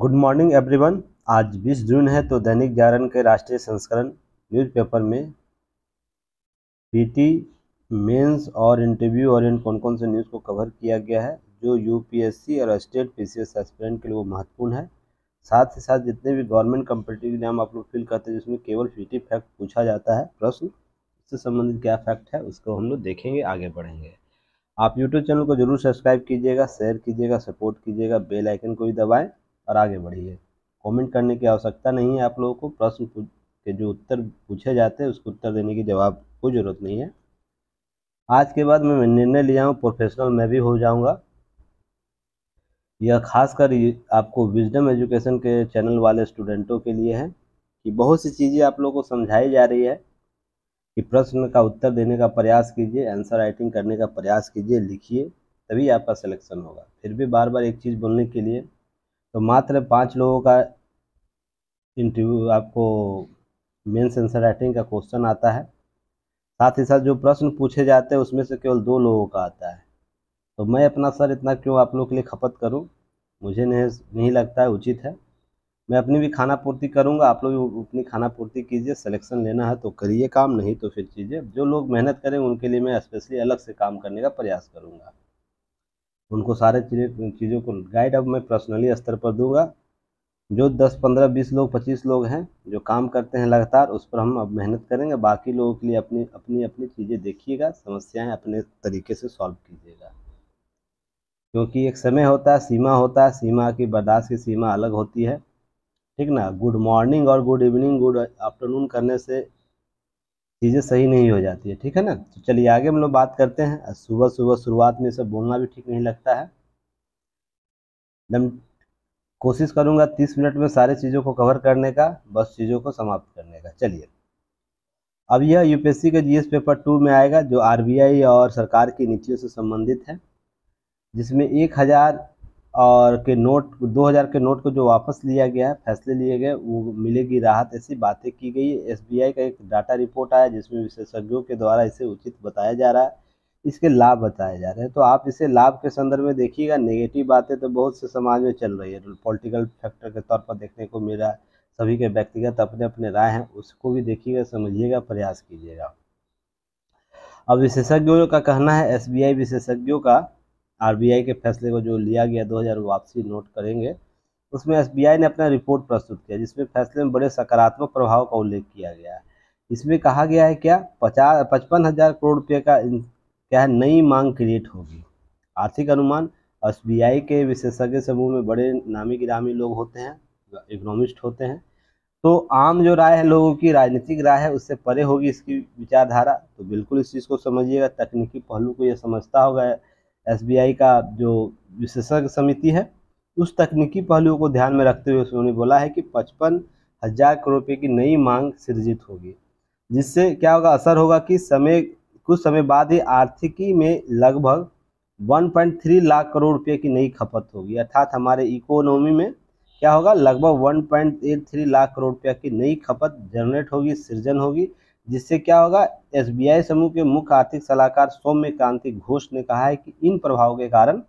good morning everyone आज 20 जून है तो दैनिक जागरण के राष्ट्रीय संस्करण न्यूज़पेपर में पीटी मेंस और इंटरव्यू और इन कौन कौन से न्यूज़ को कवर किया गया है जो यूपीएससी और स्टेट पीसीएस एस्पिरेंट के लिए वो महत्वपूर्ण है साथ ही साथ जितने भी गवर्नमेंट कम्पिटेटिव एग्जाम आप लोग फिल करते हैं जिसमें केवल पी फैक्ट पूछा जाता है प्रश्न उससे संबंधित क्या फैक्ट है उसको हम लोग देखेंगे आगे बढ़ेंगे आप यूट्यूब चैनल को जरूर सब्सक्राइब कीजिएगा शेयर कीजिएगा सपोर्ट कीजिएगा बेल आइकन को भी दबाएं और आगे बढ़िए कमेंट करने की आवश्यकता नहीं है आप लोगों को प्रश्न के जो उत्तर पूछे जाते हैं उसको उत्तर देने की जवाब कोई ज़रूरत नहीं है आज के बाद मैं निर्णय लिया हूँ प्रोफेशनल मैं भी हो जाऊँगा यह खासकर आपको विजडम एजुकेशन के चैनल वाले स्टूडेंटों के लिए है कि बहुत सी चीज़ें आप लोगों को समझाई जा रही है कि प्रश्न का उत्तर देने का प्रयास कीजिए आंसर राइटिंग करने का प्रयास कीजिए लिखिए तभी आपका सिलेक्शन होगा फिर भी बार बार एक चीज़ बोलने के लिए तो मात्र पाँच लोगों का इंटरव्यू आपको मेन सेंसर राइटिंग का क्वेश्चन आता है साथ ही साथ जो प्रश्न पूछे जाते हैं उसमें से केवल दो लोगों का आता है तो मैं अपना सर इतना क्यों आप लोग के लिए खपत करूँ मुझे नहीं नहीं लगता है उचित है मैं अपनी भी खाना पूर्ति करूँगा आप लोग भी अपनी खाना पूर्ति कीजिए सिलेक्शन लेना है तो करिए काम नहीं तो फिर चीज़ें जो लोग मेहनत करें उनके लिए मैं स्पेशली अलग से काम करने का प्रयास करूँगा उनको सारे चीज़ें चीज़ों को गाइड अब मैं पर्सनली स्तर पर दूंगा जो दस पंद्रह बीस लोग पच्चीस लोग हैं जो काम करते हैं लगातार उस पर हम अब मेहनत करेंगे बाकी लोगों के लिए अपनी अपनी अपनी चीज़ें देखिएगा समस्याएं अपने तरीके से सॉल्व कीजिएगा क्योंकि एक समय होता है सीमा होता है सीमा की बर्दाश्त की सीमा अलग होती है ठीक ना गुड मॉर्निंग और गुड इवनिंग गुड आफ्टरनून करने से चीज़ें सही नहीं हो जाती है ठीक है ना तो चलिए आगे हम लोग बात करते हैं सुबह सुबह शुरुआत में सब बोलना भी ठीक नहीं लगता है एकदम कोशिश करूँगा तीस मिनट में सारे चीज़ों को कवर करने का बस चीज़ों को समाप्त करने का चलिए अब यह यूपीएससी के जीएस पेपर टू में आएगा जो आरबीआई और सरकार की नीतियों से संबंधित है जिसमें एक हज़ार और के नोट 2000 के नोट को जो वापस लिया गया फैसले लिए गए वो मिलेगी राहत ऐसी बातें की गई एसबीआई का एक डाटा रिपोर्ट आया जिसमें विशेषज्ञों के द्वारा इसे उचित बताया जा रहा है इसके लाभ बताए जा रहे हैं तो आप इसे लाभ के संदर्भ में देखिएगा नेगेटिव बातें तो बहुत से समाज में चल रही है पॉलिटिकल फैक्टर के तौर पर देखने को मिल रहा है सभी के व्यक्तिगत अपने अपने राय हैं उसको भी देखिएगा समझिएगा प्रयास कीजिएगा अब विशेषज्ञों का कहना है एसबीआई विशेषज्ञों का आरबीआई के फैसले को जो लिया गया 2000 वापसी नोट करेंगे उसमें एसबीआई ने अपना रिपोर्ट प्रस्तुत किया जिसमें फैसले में बड़े सकारात्मक प्रभाव का उल्लेख किया गया है इसमें कहा गया है क्या पचास पचपन हजार करोड़ रुपये का क्या है नई मांग क्रिएट होगी आर्थिक अनुमान एस के विशेषज्ञ समूह में बड़े नामी गिरामी लोग होते हैं इकोनॉमिस्ट होते हैं तो आम जो राय है लोगों की राजनीतिक राय है उससे परे होगी इसकी विचारधारा तो बिल्कुल इस चीज़ को समझिएगा तकनीकी पहलू को यह समझता होगा एसबीआई का जो विशेषज्ञ समिति है उस तकनीकी पहलुओं को ध्यान में रखते हुए उन्होंने बोला है कि पचपन हजार करोड़ रुपये की नई मांग सृजित होगी जिससे क्या होगा असर होगा कि समय कुछ समय बाद ही आर्थिकी में लगभग 1.3 लाख करोड़ रुपये की नई खपत होगी अर्थात हमारे इकोनॉमी में क्या होगा लगभग 1.83 लाख करोड़ रुपये की नई खपत जनरेट होगी सृजन होगी जिससे क्या होगा एसबीआई समूह के मुख्य आर्थिक सलाहकार सौम्य क्रांति घोष ने कहा है कि इन प्रभाव के कारण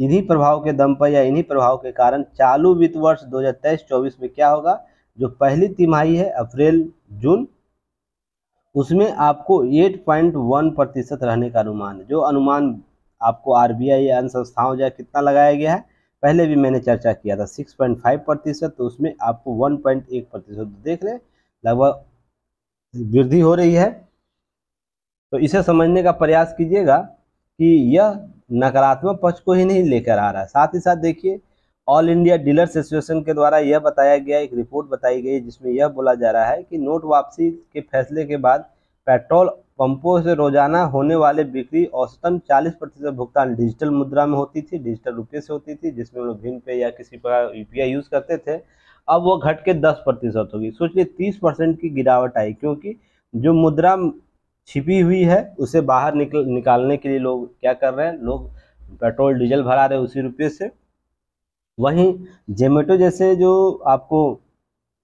इन्हीं प्रभाव के दम पर या इन्हीं प्रभाव के कारण चालू वित्त वर्ष 2023-24 में क्या होगा जो पहली तिमाही है अप्रैल जून उसमें आपको 8.1 प्रतिशत रहने का अनुमान जो अनुमान आपको आर बी आई अन्य संस्थाओं या कितना लगाया गया है पहले भी मैंने चर्चा किया था 6.5 प्रतिशत तो उसमें आपको 1.1 प्रतिशत देख लें लगभग वृद्धि हो रही है तो इसे समझने का प्रयास कीजिएगा कि यह नकारात्मक पक्ष को ही नहीं लेकर आ रहा है साथ ही साथ देखिए ऑल इंडिया डीलर्स एसोसिएशन के द्वारा यह बताया गया एक रिपोर्ट बताई गई जिसमें यह बोला जा रहा है कि नोट वापसी के फैसले के बाद पेट्रोल पंपों से रोजाना होने वाले बिक्री औसतन 40 प्रतिशत भुगतान डिजिटल मुद्रा में होती थी डिजिटल रुपये से होती थी जिसमें लोग भीम पे या किसी प्रकार यूपीआई यूज़ करते थे अब वो घट के दस प्रतिशत होगी सोच लिए तीस परसेंट की गिरावट आई क्योंकि जो मुद्रा छिपी हुई है उसे बाहर निकल निकालने के लिए लोग क्या कर रहे हैं लोग पेट्रोल डीजल भरा रहे उसी रुपये से वहीं जोमेटो जैसे जो आपको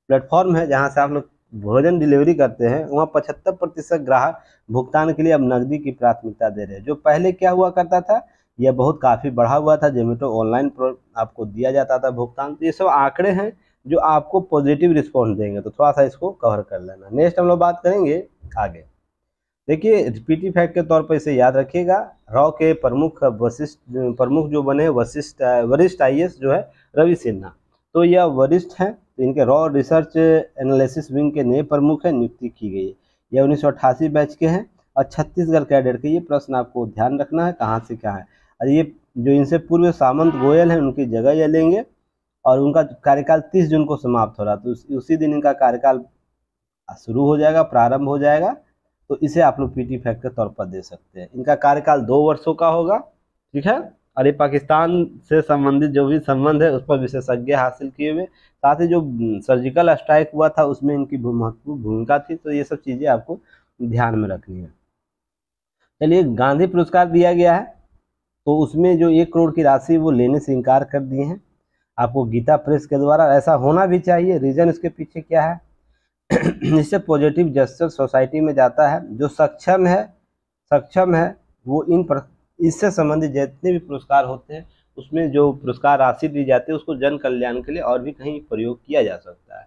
प्लेटफॉर्म है जहाँ से आप लोग भोजन डिलीवरी करते हैं वहाँ पचहत्तर प्रतिशत ग्राहक भुगतान के लिए अब नकदी की प्राथमिकता दे रहे हैं जो पहले क्या हुआ करता था यह बहुत काफ़ी बढ़ा हुआ था जोमेटो ऑनलाइन आपको दिया जाता था भुगतान तो ये सब आंकड़े हैं जो आपको पॉजिटिव रिस्पॉन्स देंगे तो थोड़ा सा इसको कवर कर लेना नेक्स्ट हम लोग बात करेंगे आगे देखिए रिपीटिव फैक्ट के तौर पर इसे याद रखिएगा रॉ के प्रमुख वशिष्ठ प्रमुख जो बने वशिष्ठ वरिष्ठ आई जो है रवि सिन्हा तो यह वरिष्ठ हैं तो इनके रॉ रिसर्च एनालिसिस विंग के नए प्रमुख हैं नियुक्ति की गई है यह उन्नीस बैच के हैं और छत्तीसगढ़ कैडेट के ये प्रश्न आपको ध्यान रखना है कहाँ से क्या है और ये जो इनसे पूर्व सामंत गोयल हैं उनकी जगह यह लेंगे और उनका कार्यकाल 30 जून को समाप्त हो रहा तो उसी दिन इनका कार्यकाल शुरू हो जाएगा प्रारंभ हो जाएगा तो इसे आप लोग पीटी फैक्ट के तौर पर दे सकते हैं इनका कार्यकाल दो वर्षों का होगा ठीक है और ये पाकिस्तान से संबंधित जो भी संबंध है उस पर विशेषज्ञ हासिल किए हुए साथ ही जो सर्जिकल स्ट्राइक हुआ था उसमें इनकी महत्वपूर्ण भूमिका थी तो ये सब चीज़ें आपको ध्यान में रखनी है चलिए गांधी पुरस्कार दिया गया है तो उसमें जो एक करोड़ की राशि वो लेने से इनकार कर दिए हैं आपको गीता प्रेस के द्वारा ऐसा होना भी चाहिए रीज़न इसके पीछे क्या है इससे पॉजिटिव जस्टर सोसाइटी में जाता है जो सक्षम है सक्षम है वो इन पर इससे संबंधित जितने भी पुरस्कार होते हैं उसमें जो पुरस्कार राशि दी जाती है उसको जन कल्याण के लिए और भी कहीं प्रयोग किया जा सकता है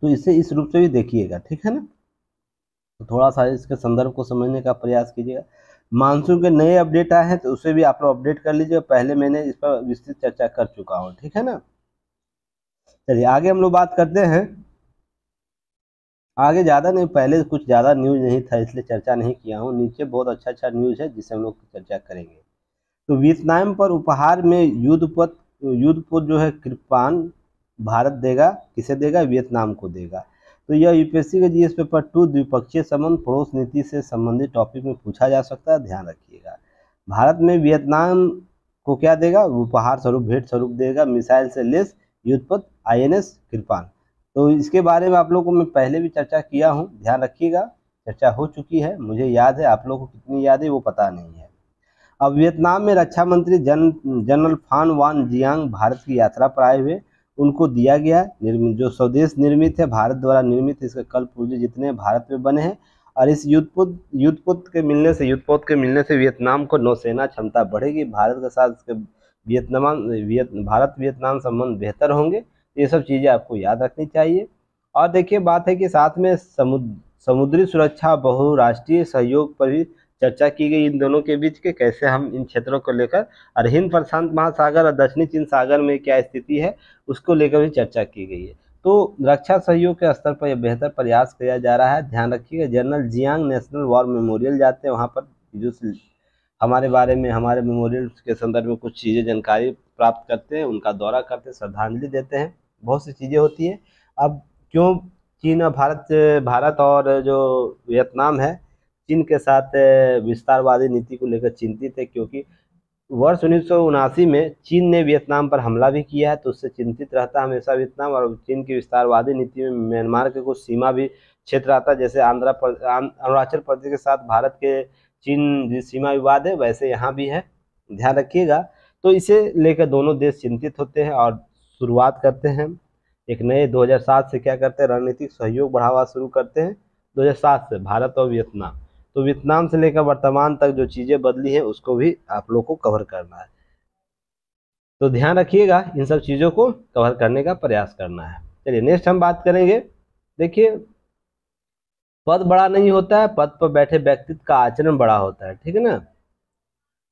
तो इसे इस रूप से भी देखिएगा ठीक है ना तो थोड़ा सा इसके संदर्भ को समझने का प्रयास कीजिएगा मानसून के नए अपडेट आए हैं तो उसे भी आप लोग अपडेट कर लीजिए पहले मैंने इस पर विस्तृत चर्चा कर चुका हूँ ठीक है ना चलिए आगे हम लोग बात करते हैं आगे ज़्यादा नहीं पहले कुछ ज़्यादा न्यूज नहीं था इसलिए चर्चा नहीं किया हूँ नीचे बहुत अच्छा अच्छा न्यूज है जिसे हम लोग चर्चा करेंगे तो वियतनाम पर उपहार में युद्धपथ युद्धपुत जो है कृपान भारत देगा किसे देगा वियतनाम को देगा तो यह यूपीएससी का जीएस पेपर टू द्विपक्षीय संबंध पड़ोस नीति से संबंधित टॉपिक में पूछा जा सकता है ध्यान रखिएगा भारत में वियतनाम को क्या देगा उपहार स्वरूप भेंट स्वरूप देगा मिसाइल से लेस युद्धपथ आईएनएस कृपान तो इसके बारे में आप लोग को मैं पहले भी चर्चा किया हूँ ध्यान रखिएगा चर्चा हो चुकी है मुझे याद है आप लोगों को कितनी याद है वो पता नहीं है अब वियतनाम में रक्षा मंत्री जन जनरल फान वान जियांग भारत की यात्रा पर आए हुए उनको दिया गया निर्मित जो स्वदेश निर्मित है भारत द्वारा निर्मित इसका कल पुर्जे जितने भारत में बने हैं और इस युद्धपोत युद्धपोत के मिलने से युद्धपोत के मिलने से वियतनाम को नौसेना क्षमता बढ़ेगी भारत के साथ इसके वियतनाम वियत भारत वियतनाम संबंध बेहतर होंगे ये सब चीज़ें आपको याद रखनी चाहिए और देखिए बात है कि साथ में समुद्र समुद्री सुरक्षा बहुराष्ट्रीय सहयोग पर भी चर्चा की गई इन दोनों के बीच के कैसे हम इन क्षेत्रों को लेकर और हिंद प्रशांत महासागर और दक्षिणी चीन सागर में क्या स्थिति है उसको लेकर भी चर्चा की गई है तो रक्षा सहयोग के स्तर पर यह बेहतर प्रयास किया जा रहा है ध्यान रखिएगा general Jiang national war memorial जाते हैं वहाँ पर जो हमारे बारे में हमारे मेमोरियल के संदर्भ में कुछ चीज़ें जानकारी प्राप्त करते हैं उनका दौरा करते हैं श्रद्धांजलि देते हैं बहुत सी चीज़ें होती है अब क्यों चीन और भारत भारत और जो वियतनाम है चीन के साथ विस्तारवादी नीति को लेकर चिंतित है क्योंकि वर्ष उन्नीस में चीन ने वियतनाम पर हमला भी किया है तो उससे चिंतित रहता हमेशा वियतनाम और चीन की विस्तारवादी नीति में म्यांमार के कुछ सीमा भी क्षेत्र आता है जैसे आंध्र अरुणाचल प्रदेश के साथ भारत के चीन जिस सीमा विवाद है वैसे यहाँ भी है ध्यान रखिएगा तो इसे लेकर दोनों देश चिंतित होते हैं और शुरुआत करते हैं एक नए 2007 से क्या करते हैं रणनीतिक सहयोग बढ़ावा शुरू करते हैं 2007 से भारत और वियतनाम तो वियतनाम से लेकर वर्तमान तक जो चीज़ें बदली हैं उसको भी आप लोग को कवर करना है तो ध्यान रखिएगा इन सब चीज़ों को कवर करने का प्रयास करना है चलिए नेक्स्ट हम बात करेंगे देखिए पद बड़ा नहीं होता है पद पर बैठे व्यक्तित्व का आचरण बड़ा होता है ठीक है ना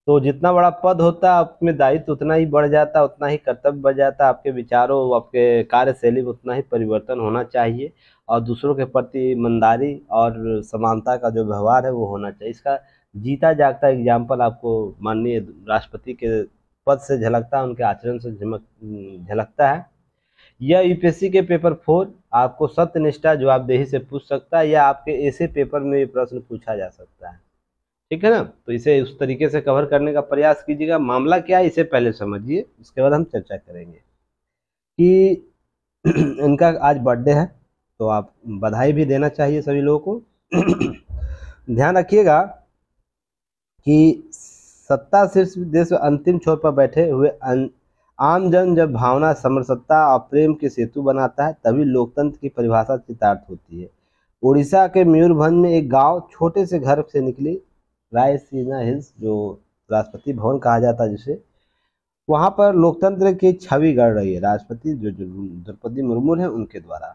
तो जितना बड़ा पद होता है आप में दायित्व उतना ही बढ़ जाता उतना ही कर्तव्य बढ़ जाता आपके विचारों आपके कार्यशैली में उतना ही परिवर्तन होना चाहिए और दूसरों के प्रति ईमानदारी और समानता का जो व्यवहार है वो होना चाहिए इसका जीता जागता एग्जाम्पल आपको माननीय राष्ट्रपति के पद से झलकता है उनके आचरण से झमक झलकता है यह यूपीएससी के पेपर फोर आपको सत्यनिष्ठा जवाबदेही से पूछ सकता है या आपके ऐसे पेपर में ये प्रश्न पूछा जा सकता है ठीक है ना तो इसे उस तरीके से कवर करने का प्रयास कीजिएगा मामला क्या है इसे पहले समझिए उसके बाद हम चर्चा करेंगे कि इनका आज बर्थडे है तो आप बधाई भी देना चाहिए सभी लोगों को ध्यान रखिएगा कि सत्ता शीर्ष देश अंतिम छोर पर बैठे हुए आम जन जब भावना समरसत्ता और प्रेम के सेतु बनाता है तभी लोकतंत्र की परिभाषा चितार्थ होती है उड़ीसा के मयूरभंज में एक गांव छोटे से घर से निकली रायसीना हिल्स जो राष्ट्रपति भवन कहा जाता है जिसे वहाँ पर लोकतंत्र की छवि गढ़ रही है राष्ट्रपति जो द्रौपदी मुर्मू हैं उनके द्वारा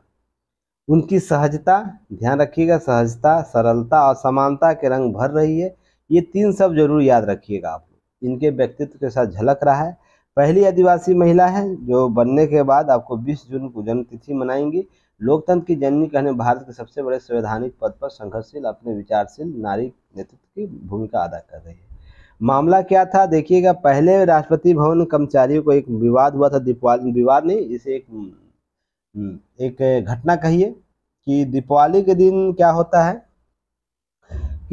उनकी सहजता ध्यान रखिएगा सहजता सरलता और समानता के रंग भर रही है ये तीन सब जरूर याद रखिएगा आप इनके व्यक्तित्व के साथ झलक रहा है पहली आदिवासी महिला है जो बनने के बाद आपको 20 जून को जन्मतिथि मनाएंगी लोकतंत्र की जननी कहने भारत के सबसे बड़े संवैधानिक पद पर संघर्षशील अपने विचारशील नारी नेतृत्व की भूमिका अदा कर रही है मामला क्या था देखिएगा पहले राष्ट्रपति भवन कर्मचारियों को एक विवाद हुआ था दीपावली विवाद नहीं इसे एक हम्म, एक घटना कहिए कि दीपावली के दिन क्या होता है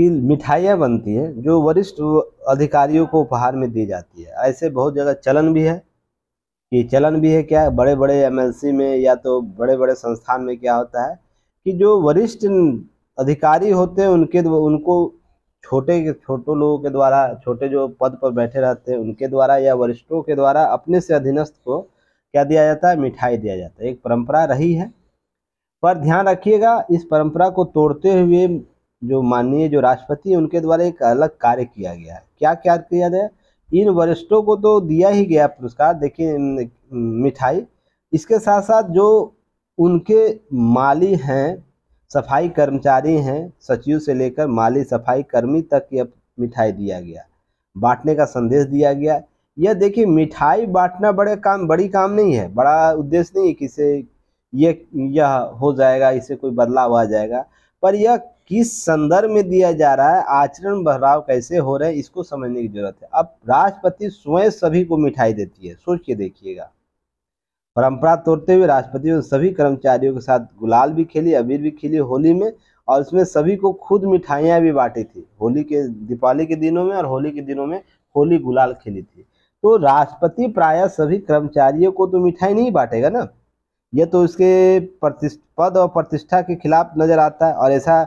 कि मिठाइयाँ बनती है जो वरिष्ठ अधिकारियों को उपहार में दी जाती है ऐसे बहुत ज़्यादा चलन भी है कि चलन भी है क्या बड़े बड़े एमएलसी में या तो बड़े बड़े संस्थान में क्या होता है कि जो वरिष्ठ अधिकारी होते हैं उनके उनको छोटे के लोगों के द्वारा छोटे जो पद पर बैठे रहते हैं उनके द्वारा या वरिष्ठों के द्वारा अपने से अधीनस्थ को क्या दिया जाता है मिठाई दिया जाता है एक परंपरा रही है पर ध्यान रखिएगा इस परंपरा को तोड़ते हुए जो माननीय जो राष्ट्रपति उनके द्वारा एक अलग कार्य किया गया है क्या क्या किया गया इन वरिष्ठों को तो दिया ही गया पुरस्कार देखिए मिठाई इसके साथ साथ जो उनके माली हैं सफाई कर्मचारी हैं सचिव से लेकर माली सफाई कर्मी तक यह मिठाई दिया गया बांटने का संदेश दिया गया यह देखिए मिठाई बांटना बड़े काम बड़ी काम नहीं है बड़ा उद्देश्य नहीं है कि इसे यह यह हो जाएगा इसे कोई बदलाव आ जाएगा पर यह किस संदर्भ में दिया जा रहा है आचरण बहराव कैसे हो रहे हैं इसको समझने की जरूरत है अब राष्ट्रपति स्वयं सभी को मिठाई देती है सोच के देखिएगा परंपरा तोड़ते हुए राष्ट्रपति ने सभी कर्मचारियों के साथ गुलाल भी खेली अबीर भी खेली होली में और उसमें सभी को खुद मिठाइयाँ भी बांटी थी होली के दीपावली के दिनों में और होली के दिनों में होली गुलाल खेली थी तो राष्ट्रपति प्राय सभी कर्मचारियों को तो मिठाई नहीं बांटेगा ना यह तो उसके प्रतिष्ठ पद और प्रतिष्ठा के खिलाफ नजर आता है और ऐसा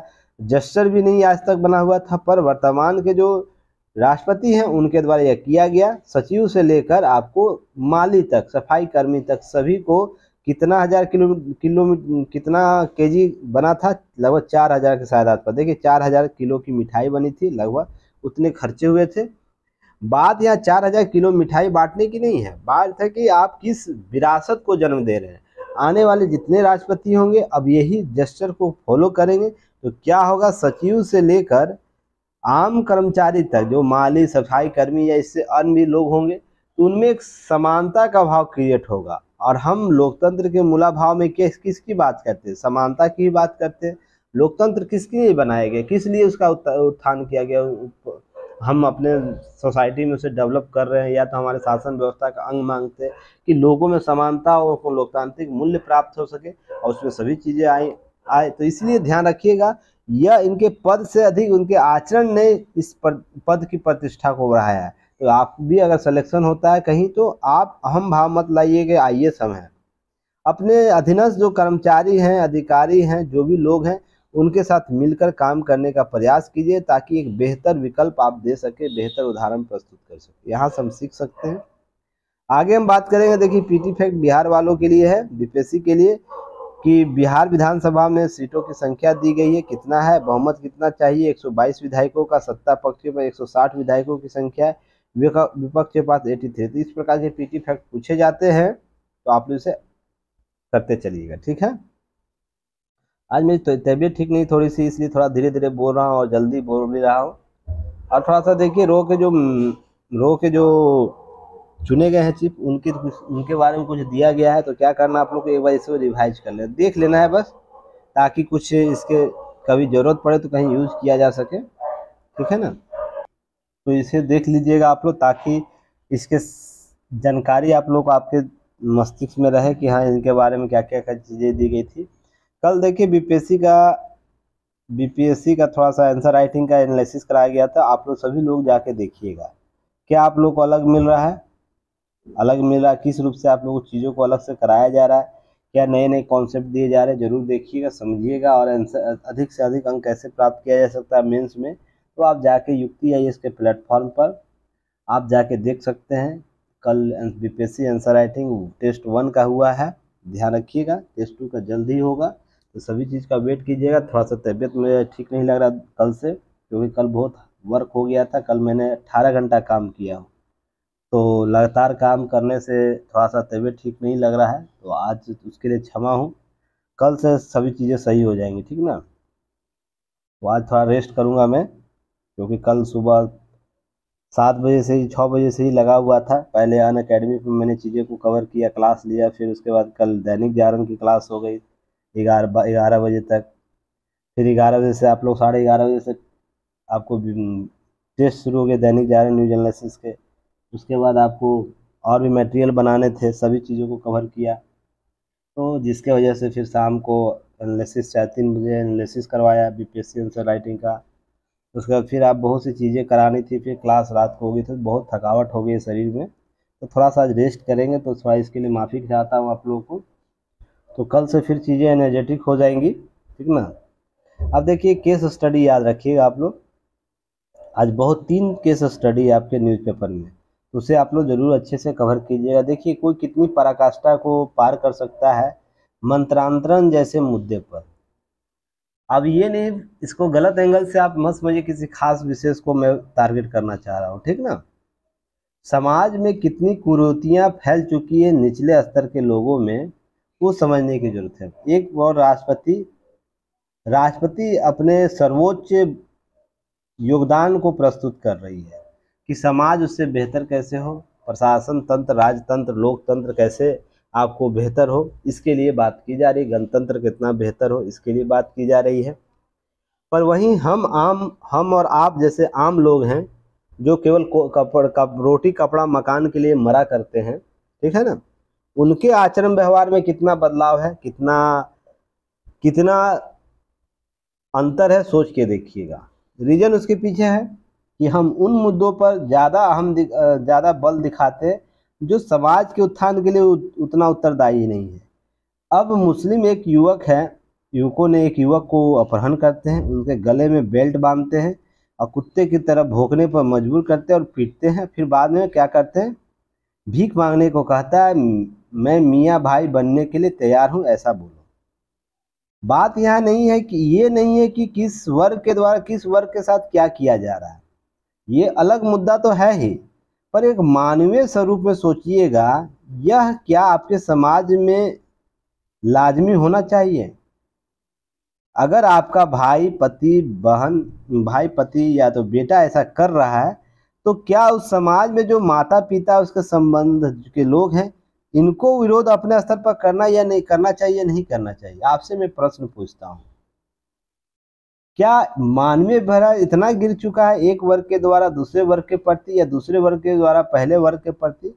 जस्टर भी नहीं आज तक बना हुआ था पर वर्तमान के जो राष्ट्रपति हैं उनके द्वारा यह किया गया सचिव से लेकर आपको माली तक सफाई कर्मी तक सभी को कितना हजार किलो किलोमीटर कितना केजी बना था लगभग चार हजार के शायद पर देखिए चार हजार किलो की मिठाई बनी थी लगभग उतने खर्चे हुए थे बात यहाँ चार हजार किलो मिठाई बांटने की नहीं है बात है कि आप किस विरासत को जन्म दे रहे हैं आने वाले जितने राष्ट्रपति होंगे अब यही जस्टर को फॉलो करेंगे तो क्या होगा सचिव से लेकर आम कर्मचारी तक जो माली सफाई कर्मी या इससे अन्य भी लोग होंगे तो उनमें एक समानता का भाव क्रिएट होगा और हम लोकतंत्र के मूला भाव में किस किस की बात करते हैं समानता की बात करते हैं लोकतंत्र किसके लिए बनाया गया किस लिए उसका उत्थान किया गया हम अपने सोसाइटी में उसे डेवलप कर रहे हैं या तो हमारे शासन व्यवस्था का अंग मांगते हैं कि लोगों में समानता और लोकतांत्रिक मूल्य प्राप्त हो सके और उसमें सभी चीज़ें आई आए तो इसलिए ध्यान रखिएगा यह इनके पद से अधिक उनके आचरण ने इस पद की प्रतिष्ठा को बढ़ाया है तो आप भी अगर सिलेक्शन होता है कहीं तो आप अहम भाव मत लाइए कि आइए सब अपने अधीनस्थ जो कर्मचारी हैं अधिकारी हैं जो भी लोग हैं उनके साथ मिलकर काम करने का प्रयास कीजिए ताकि एक बेहतर विकल्प आप दे सके बेहतर उदाहरण प्रस्तुत कर सके यहाँ से हम सीख सकते हैं आगे हम बात करेंगे देखिए पीटी फैक्ट बिहार वालों के लिए है बीपीएससी के लिए कि बिहार विधानसभा में सीटों की संख्या दी गई है कितना है बहुमत कितना चाहिए 122 विधायकों का सत्ता पक्ष के पास 160 विधायकों की संख्या विपक्ष के पास 83 तो इस प्रकार के पीटी फैक्ट पूछे जाते हैं तो आप लोग इसे करते चलिएगा ठीक है आज मेरी तबीयत ठीक नहीं थोड़ी सी इसलिए थोड़ा धीरे धीरे बोल रहा हूँ और जल्दी बोल भी रहा हूँ और थोड़ा सा देखिए रो के जो रो के जो चुने गए हैं चीफ उनके उनके बारे में कुछ दिया गया है तो क्या करना आप लोग को एक बार इसे रिवाइज कर लेना देख लेना है बस ताकि कुछ इसके कभी ज़रूरत पड़े तो कहीं यूज़ किया जा सके ठीक है ना तो इसे देख लीजिएगा आप लोग ताकि इसके जानकारी आप लोग आपके मस्तिष्क में रहे कि हाँ इनके बारे में क्या क्या क्या चीज़ें दी गई थी कल देखिए बीपीएससी का बीपीएससी का थोड़ा सा आंसर राइटिंग का एनालिसिस कराया गया था आप लोग सभी लोग जाके देखिएगा क्या आप लोग को अलग मिल रहा है अलग मिल रहा किस रूप से आप लोगों को चीज़ों को अलग से कराया जा रहा है क्या नए नए कॉन्सेप्ट दिए जा रहे हैं जरूर देखिएगा समझिएगा और आंसर अधिक से अधिक अंक कैसे प्राप्त किया जा सकता है मेंस में तो आप जाके युक्ति आई के प्लेटफॉर्म पर आप जाके देख सकते हैं कल BPSC answer writing test one का हुआ है ध्यान रखिएगा टेस्ट टू का जल्द ही होगा तो सभी चीज़ का वेट कीजिएगा थोड़ा सा तबीयत में ठीक नहीं लग रहा कल से क्योंकि कल बहुत वर्क हो गया था कल मैंने अट्ठारह घंटा काम किया हूँ तो लगातार काम करने से थोड़ा सा तबीयत ठीक नहीं लग रहा है तो आज उसके लिए क्षमा हूँ कल से सभी चीज़ें सही हो जाएंगी ठीक ना तो आज थोड़ा रेस्ट करूँगा मैं क्योंकि कल सुबह सात बजे से ही छः बजे से ही लगा हुआ था पहले अन अकेडमी पर मैंने चीज़ें को कवर किया क्लास लिया फिर उसके बाद कल दैनिक जागरण की क्लास हो गई ग्यारह ग्यारह बजे तक फिर ग्यारह बजे से आप लोग साढ़े ग्यारह बजे से आपको टेस्ट हम्म, शुरू हो गया दैनिक जागरण न्यूज एनालिसिस के उसके बाद आपको और भी मटेरियल बनाने थे सभी चीज़ों को कवर किया तो जिसके वजह से फिर शाम को एनालिसिस चाहे तीन बजे एनालिसिस करवाया बी पी एस राइटिंग का उसके बाद फिर आप बहुत सी चीज़ें करानी थी फिर क्लास रात को हो गई तो बहुत थकावट हो गई शरीर में तो थोड़ा सा आज रेस्ट करेंगे तो थोड़ा इसके लिए माफ़ी चाहता हूँ आप लोगों को तो कल से फिर चीज़ें एनर्जेटिक हो जाएंगी ठीक ना अब देखिए केस स्टडी याद रखिएगा आप लोग आज बहुत तीन केस स्टडी आपके न्यूज़पेपर में तो उसे आप लोग ज़रूर अच्छे से कवर कीजिएगा देखिए कोई कितनी पराकाष्ठा को पार कर सकता है मंत्रांतरण जैसे मुद्दे पर अब ये नहीं इसको गलत एंगल से आप मत समझिए किसी खास विशेष को मैं टारगेट करना चाह रहा हूँ ठीक ना समाज में कितनी कुरीतियाँ फैल चुकी है निचले स्तर के लोगों में वो समझने की जरूरत है एक और राष्ट्रपति राष्ट्रपति अपने सर्वोच्च योगदान को प्रस्तुत कर रही है कि समाज उससे बेहतर कैसे हो प्रशासन तंत्र राजतंत्र लोकतंत्र कैसे आपको बेहतर हो इसके लिए बात की जा रही गणतंत्र कितना बेहतर हो इसके लिए बात की जा रही है पर वहीं हम आम हम और आप जैसे आम लोग हैं जो केवल कपड़ कप, रोटी कपड़ा मकान के लिए मरा करते हैं ठीक है ना उनके आचरण व्यवहार में कितना बदलाव है कितना कितना अंतर है सोच के देखिएगा रीजन उसके पीछे है कि हम उन मुद्दों पर ज़्यादा अहम ज़्यादा बल दिखाते जो समाज के उत्थान के लिए उतना उत्तरदायी नहीं है अब मुस्लिम एक युवक है युवकों ने एक युवक को अपहरण करते हैं उनके गले में बेल्ट बांधते हैं और कुत्ते की तरह भोंकने पर मजबूर करते हैं और पीटते हैं फिर बाद में क्या करते हैं भीख मांगने को कहता है मैं मियाँ भाई बनने के लिए तैयार हूँ ऐसा बोलो बात यहाँ नहीं है कि ये नहीं है कि किस वर्ग के द्वारा किस वर्ग के साथ क्या किया जा रहा है ये अलग मुद्दा तो है ही पर एक मानवीय स्वरूप में सोचिएगा यह क्या आपके समाज में लाजमी होना चाहिए अगर आपका भाई पति बहन भाई पति या तो बेटा ऐसा कर रहा है तो क्या उस समाज में जो माता पिता उसके संबंध के लोग हैं इनको विरोध अपने स्तर पर करना या नहीं करना चाहिए नहीं करना चाहिए आपसे मैं प्रश्न पूछता हूँ क्या मानवीय भरा इतना गिर चुका है एक वर्ग के द्वारा दूसरे वर्ग के प्रति या दूसरे वर्ग के द्वारा पहले वर्ग के प्रति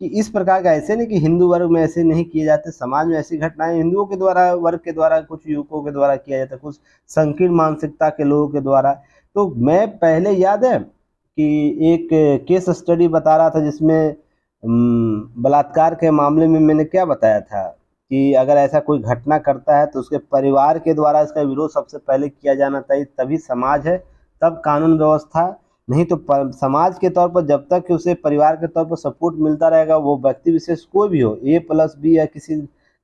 कि इस प्रकार का ऐसे नहीं कि हिंदू वर्ग में ऐसे नहीं किए जाते समाज में ऐसी घटनाएं हिंदुओं के द्वारा वर्ग के द्वारा कुछ युवकों के द्वारा किया जाता है कुछ संकीर्ण मानसिकता के लोगों के द्वारा तो मैं पहले याद है कि एक केस स्टडी बता रहा था जिसमें बलात्कार के मामले में मैंने क्या बताया था कि अगर ऐसा कोई घटना करता है तो उसके परिवार के द्वारा इसका विरोध सबसे पहले किया जाना चाहिए तभी समाज है तब कानून व्यवस्था नहीं तो समाज के तौर पर जब तक कि उसे परिवार के तौर पर सपोर्ट मिलता रहेगा वो व्यक्ति विशेष कोई भी हो ए प्लस बी या किसी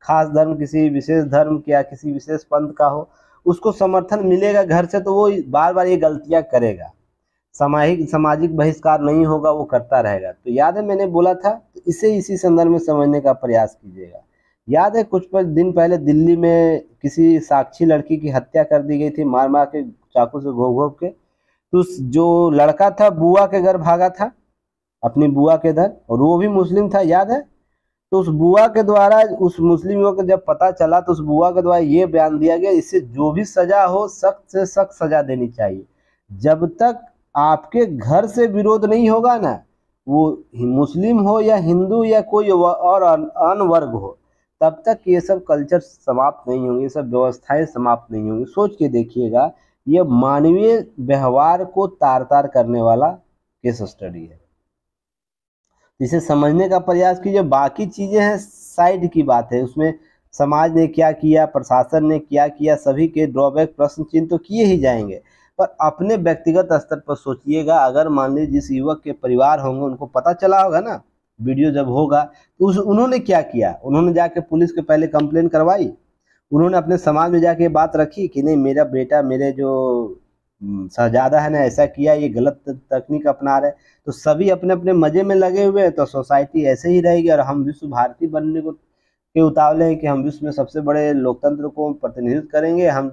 खास धर्म किसी विशेष धर्म या किसी विशेष पंथ का हो उसको समर्थन मिलेगा घर से तो वो बार बार ये गलतियाँ करेगा सामाजिक सामाजिक बहिष्कार नहीं होगा वो करता रहेगा तो याद है मैंने बोला था तो इसे इसी संदर्भ में समझने का प्रयास कीजिएगा याद है कुछ पर दिन पहले दिल्ली में किसी साक्षी लड़की की हत्या कर दी गई थी मार मार के चाकू से घोप घोप के तो जो लड़का था बुआ के घर भागा था अपनी बुआ के घर और वो भी मुस्लिम था याद है तो उस बुआ के द्वारा उस मुस्लिम को जब पता चला तो उस बुआ के द्वारा ये बयान दिया गया इससे जो भी सजा हो सख्त से सख्त सजा देनी चाहिए जब तक आपके घर से विरोध नहीं होगा ना वो मुस्लिम हो या हिंदू या कोई और अन वर्ग हो तब तक ये सब कल्चर समाप्त नहीं होंगे सब व्यवस्थाएं समाप्त नहीं होंगी सोच के देखिएगा यह मानवीय व्यवहार को तार तार करने वाला केस स्टडी है इसे समझने का प्रयास कीजिए बाकी चीज़ें हैं साइड की बात है उसमें समाज ने क्या किया प्रशासन ने क्या किया सभी के ड्रॉबैक प्रश्न चिन्ह तो किए ही जाएंगे पर अपने व्यक्तिगत स्तर पर सोचिएगा अगर मान लीजिए जिस युवक के परिवार होंगे उनको पता चला होगा ना वीडियो जब होगा तो उस उन्होंने क्या किया उन्होंने जाके पुलिस के पहले कंप्लेन करवाई उन्होंने अपने समाज में जाके बात रखी कि नहीं मेरा बेटा मेरे जो शहजादा है ना ऐसा किया ये गलत तकनीक अपना रहे तो सभी अपने अपने मजे में लगे हुए हैं तो सोसाइटी ऐसे ही रहेगी और हम विश्व भारती बनने को के उतावले हैं कि हम विश्व में सबसे बड़े लोकतंत्र को प्रतिनिधित्व करेंगे हम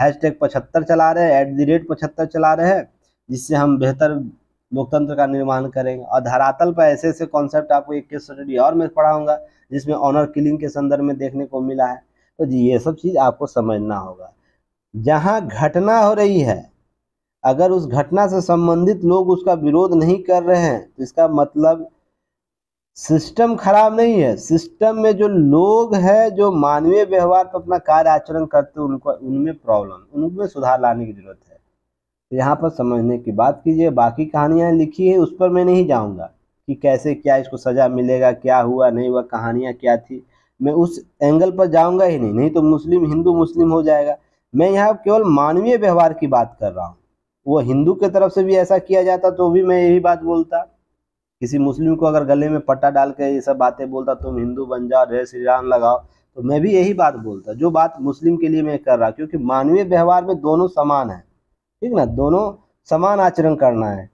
हैश टैग पचहत्तर चला रहे हैं एट द रेट पचहत्तर चला रहे हैं जिससे हम बेहतर लोकतंत्र का निर्माण करेंगे और धरातल पर ऐसे ऐसे कॉन्सेप्ट आपको एक केस स्टडी और मैं पढ़ाऊंगा जिसमें ऑनर किलिंग के संदर्भ में देखने को मिला है तो जी ये सब चीज़ आपको समझना होगा जहाँ घटना हो रही है अगर उस घटना से संबंधित लोग उसका विरोध नहीं कर रहे हैं तो इसका मतलब सिस्टम खराब नहीं है सिस्टम में जो लोग हैं जो मानवीय व्यवहार पर अपना कार्य आचरण करते हैं उनको उनमें प्रॉब्लम उनमें सुधार लाने की जरूरत है तो यहाँ पर समझने की बात कीजिए बाकी कहानियाँ लिखी है उस पर मैं नहीं जाऊँगा कि कैसे क्या इसको सज़ा मिलेगा क्या हुआ नहीं हुआ कहानियाँ क्या थी मैं उस एंगल पर जाऊँगा ही नहीं नहीं तो मुस्लिम हिंदू मुस्लिम हो जाएगा मैं यहाँ केवल मानवीय व्यवहार की बात कर रहा हूँ वो हिंदू के तरफ से भी ऐसा किया जाता तो भी मैं यही बात बोलता किसी मुस्लिम को अगर गले में पट्टा डाल के ये सब बातें बोलता तुम हिंदू बन जाओ रे श्री राम लगाओ तो मैं भी यही बात बोलता जो बात मुस्लिम के लिए मैं कर रहा क्योंकि मानवीय व्यवहार में दोनों समान है ठीक ना दोनों समान आचरण करना है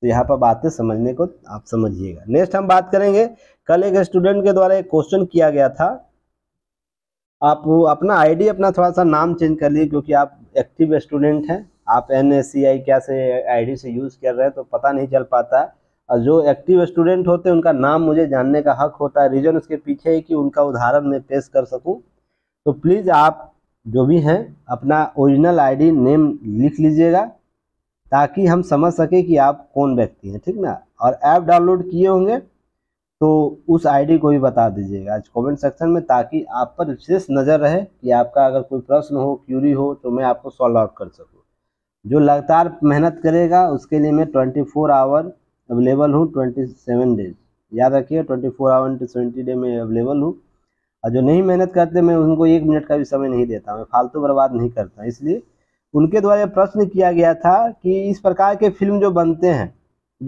तो यहाँ पर बातें समझने को आप समझिएगा नेक्स्ट हम बात करेंगे कल एक स्टूडेंट के द्वारा एक क्वेश्चन किया गया था आप अपना आईडी अपना थोड़ा सा नाम चेंज कर लिए क्योंकि आप एक्टिव स्टूडेंट हैं आप एन एस सी आई क्या से आईडी से यूज़ कर रहे हैं तो पता नहीं चल पाता है और जो एक्टिव स्टूडेंट होते हैं उनका नाम मुझे जानने का हक होता है रीज़न उसके पीछे है कि उनका उदाहरण मैं पेश कर सकूँ तो प्लीज़ आप जो भी हैं अपना ओरिजिनल आईडी नेम लिख लीजिएगा ताकि हम समझ सकें कि आप कौन व्यक्ति हैं ठीक ना और ऐप डाउनलोड किए होंगे तो उस आईडी को भी बता दीजिएगा आज कमेंट सेक्शन में ताकि आप पर विशेष नज़र रहे कि आपका अगर कोई प्रश्न हो क्यूरी हो तो मैं आपको सॉल्व आउट कर सकूँ जो लगातार मेहनत करेगा उसके लिए मैं ट्वेंटी फोर आवर अवेलेबल हूँ ट्वेंटी सेवन डेज याद रखिए twenty four hour into seven day में अवेलेबल हूँ और जो नहीं मेहनत करते मैं उनको एक मिनट का भी समय नहीं देता मैं फालतू बर्बाद नहीं करता इसलिए उनके द्वारा प्रश्न किया गया था कि इस प्रकार के फिल्म जो बनते हैं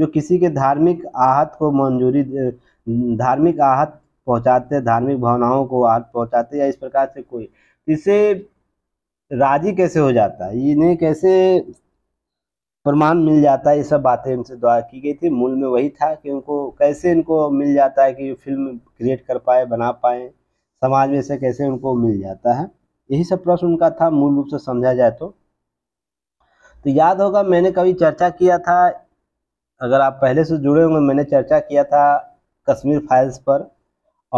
जो किसी के धार्मिक आहत को मंजूरी धार्मिक आहत पहुंचाते धार्मिक भावनाओं को आहत पहुंचाते या इस प्रकार से कोई इसे राजी कैसे हो जाता है इन्हें कैसे प्रमाण मिल जाता है ये सब बातें इनसे द्वारा की गई थी मूल में वही था कि उनको कैसे इनको मिल जाता है कि फिल्म क्रिएट कर पाए बना पाए समाज में से कैसे उनको मिल जाता है यही सब प्रश्न उनका था मूल रूप से समझा जाए तो तो याद होगा मैंने कभी चर्चा किया था अगर आप पहले से जुड़े होंगे मैंने चर्चा किया था कश्मीर फाइल्स पर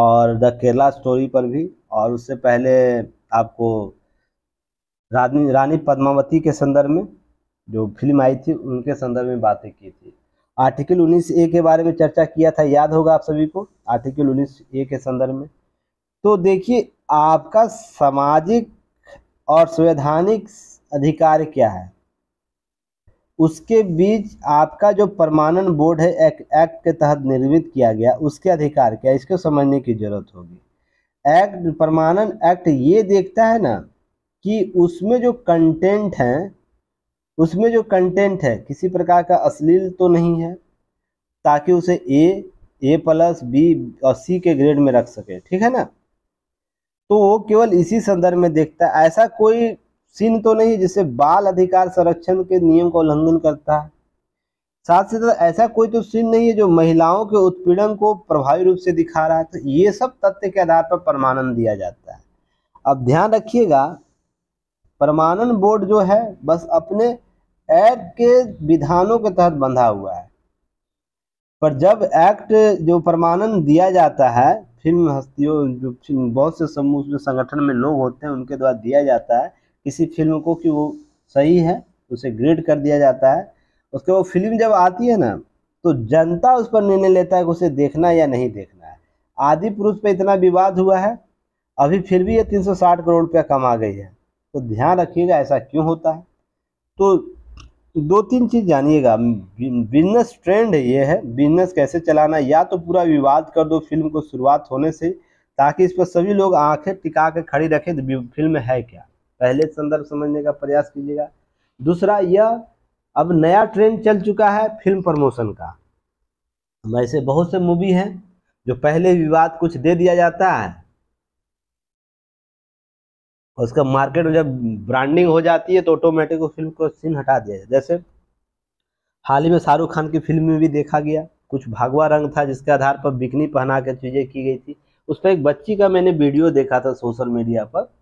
और द केरला स्टोरी पर भी और उससे पहले आपको रानी रानी पद्मावती के संदर्भ में जो फिल्म आई थी उनके संदर्भ में बातें की थी आर्टिकल उन्नीस ए के बारे में चर्चा किया था याद होगा आप सभी को आर्टिकल उन्नीस ए के संदर्भ में तो देखिए आपका सामाजिक और संवैधानिक अधिकार क्या है उसके बीच आपका जो परमानन बोर्ड है एक, एक्ट के तहत निर्मित किया गया उसके अधिकार क्या है इसको समझने की जरूरत होगी एक्ट परमानन एक्ट ये देखता है ना कि उसमें जो कंटेंट है उसमें जो कंटेंट है किसी प्रकार का अश्लील तो नहीं है ताकि उसे ए ए प्लस बी और सी के ग्रेड में रख सके ठीक है ना तो वो केवल इसी संदर्भ में देखता है ऐसा कोई सीन तो नहीं जिससे बाल अधिकार संरक्षण के नियम का उल्लंघन करता है साथ ही साथ ऐसा कोई तो सीन नहीं है जो महिलाओं के उत्पीड़न को प्रभावी रूप से दिखा रहा है तो ये सब तथ्य के आधार पर प्रमाणन दिया जाता है अब ध्यान रखिएगा प्रमाणन बोर्ड जो है बस अपने एक्ट के विधानों के तहत बंधा हुआ है पर जब एक्ट जो प्रमाणन दिया जाता है फिल्म हस्तियों जो बहुत से समूह जो संगठन में लोग होते हैं उनके द्वारा दिया जाता है किसी फिल्म को कि वो सही है उसे ग्रेड कर दिया जाता है उसके बाद फिल्म जब आती है ना तो जनता उस पर निर्णय लेता है कि उसे देखना या नहीं देखना है आदि पुरुष पर इतना विवाद हुआ है अभी फिर भी ये 360 करोड़ रुपया कमा गई है तो ध्यान रखिएगा ऐसा क्यों होता है तो तो दो तीन चीज़ जानिएगा बिजनेस ट्रेंड ये है बिजनेस कैसे चलाना या तो पूरा विवाद कर दो फिल्म को शुरुआत होने से ताकि इस पर सभी लोग आंखें टिका के खड़ी रखें तो फिल्म है क्या पहले संदर्भ समझने का प्रयास कीजिएगा दूसरा यह अब नया ट्रेंड चल चुका है फिल्म प्रमोशन का वैसे बहुत से मूवी हैं जो पहले विवाद कुछ दे दिया जाता है और उसका मार्केट में जब ब्रांडिंग हो जाती है तो ऑटोमेटिक वो फिल्म को सीन हटा दिया जाए जैसे हाल ही में शाहरुख खान की फिल्म में भी देखा गया कुछ भागवा रंग था जिसके आधार पर बिकनी पहना के चीज़ें की गई थी उस पर एक बच्ची का मैंने वीडियो देखा था सोशल मीडिया पर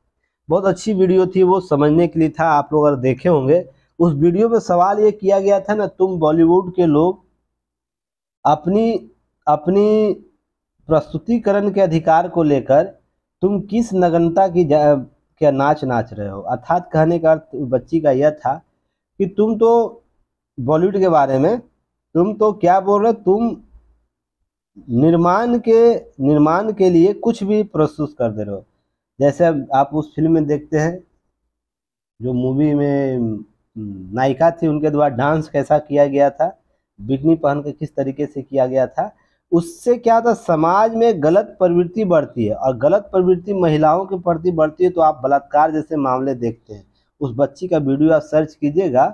बहुत अच्छी वीडियो थी वो समझने के लिए था आप लोग अगर देखे होंगे उस वीडियो में सवाल ये किया गया था ना तुम बॉलीवुड के लोग अपनी अपनी प्रस्तुतिकरण के अधिकार को लेकर तुम किस नग्नता की क्या नाच नाच रहे हो अर्थात कहने का अर्थ बच्ची का यह था कि तुम तो बॉलीवुड के बारे में तुम तो क्या बोल रहे हो तुम निर्माण के निर्माण के लिए कुछ भी प्रस्तुत कर दे रहे हो जैसे आप उस फिल्म में देखते हैं जो मूवी में नायिका थी उनके द्वारा डांस कैसा किया गया था बिकनी पहन के किस तरीके से किया गया था उससे क्या होता है समाज में गलत प्रवृत्ति बढ़ती है और गलत प्रवृत्ति महिलाओं के प्रति बढ़ती है तो आप बलात्कार जैसे मामले देखते हैं उस बच्ची का वीडियो आप सर्च कीजिएगा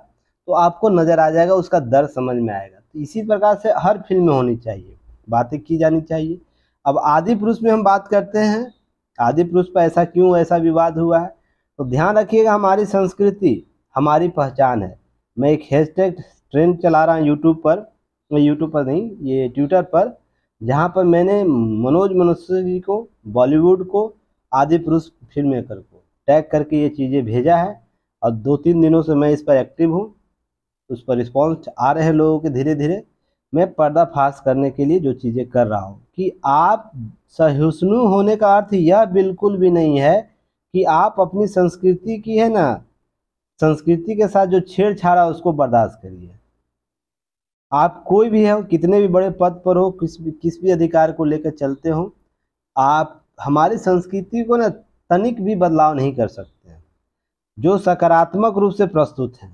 तो आपको नज़र आ जाएगा उसका दर्द समझ में आएगा तो इसी प्रकार से हर फिल्म में होनी चाहिए बातें की जानी चाहिए अब आदि पुरुष में हम बात करते हैं आदि पुरुष पर ऐसा क्यों ऐसा विवाद हुआ है तो ध्यान रखिएगा हमारी संस्कृति हमारी पहचान है मैं एक हैशटैग ट्रेंड चला रहा हूँ यूट्यूब पर मैं यूट्यूब पर नहीं ये ट्विटर पर जहाँ पर मैंने मनोज जी को बॉलीवुड को आदि पुरुष फिल्म मेकर को टैग करके ये चीज़ें भेजा है और दो तीन दिनों से मैं इस पर एक्टिव हूँ उस पर रिस्पॉन्स आ रहे हैं लोगों के धीरे धीरे मैं पर्दाफाश करने के लिए जो चीज़ें कर रहा हूँ कि आप सहिष्णु होने का अर्थ यह बिल्कुल भी नहीं है कि आप अपनी संस्कृति की है ना संस्कृति के साथ जो छेड़छाड़ा है उसको बर्दाश्त करिए आप कोई भी हो कितने भी बड़े पद पर हो किस भी किस भी अधिकार को लेकर चलते हो आप हमारी संस्कृति को ना तनिक भी बदलाव नहीं कर सकते हैं जो सकारात्मक रूप से प्रस्तुत हैं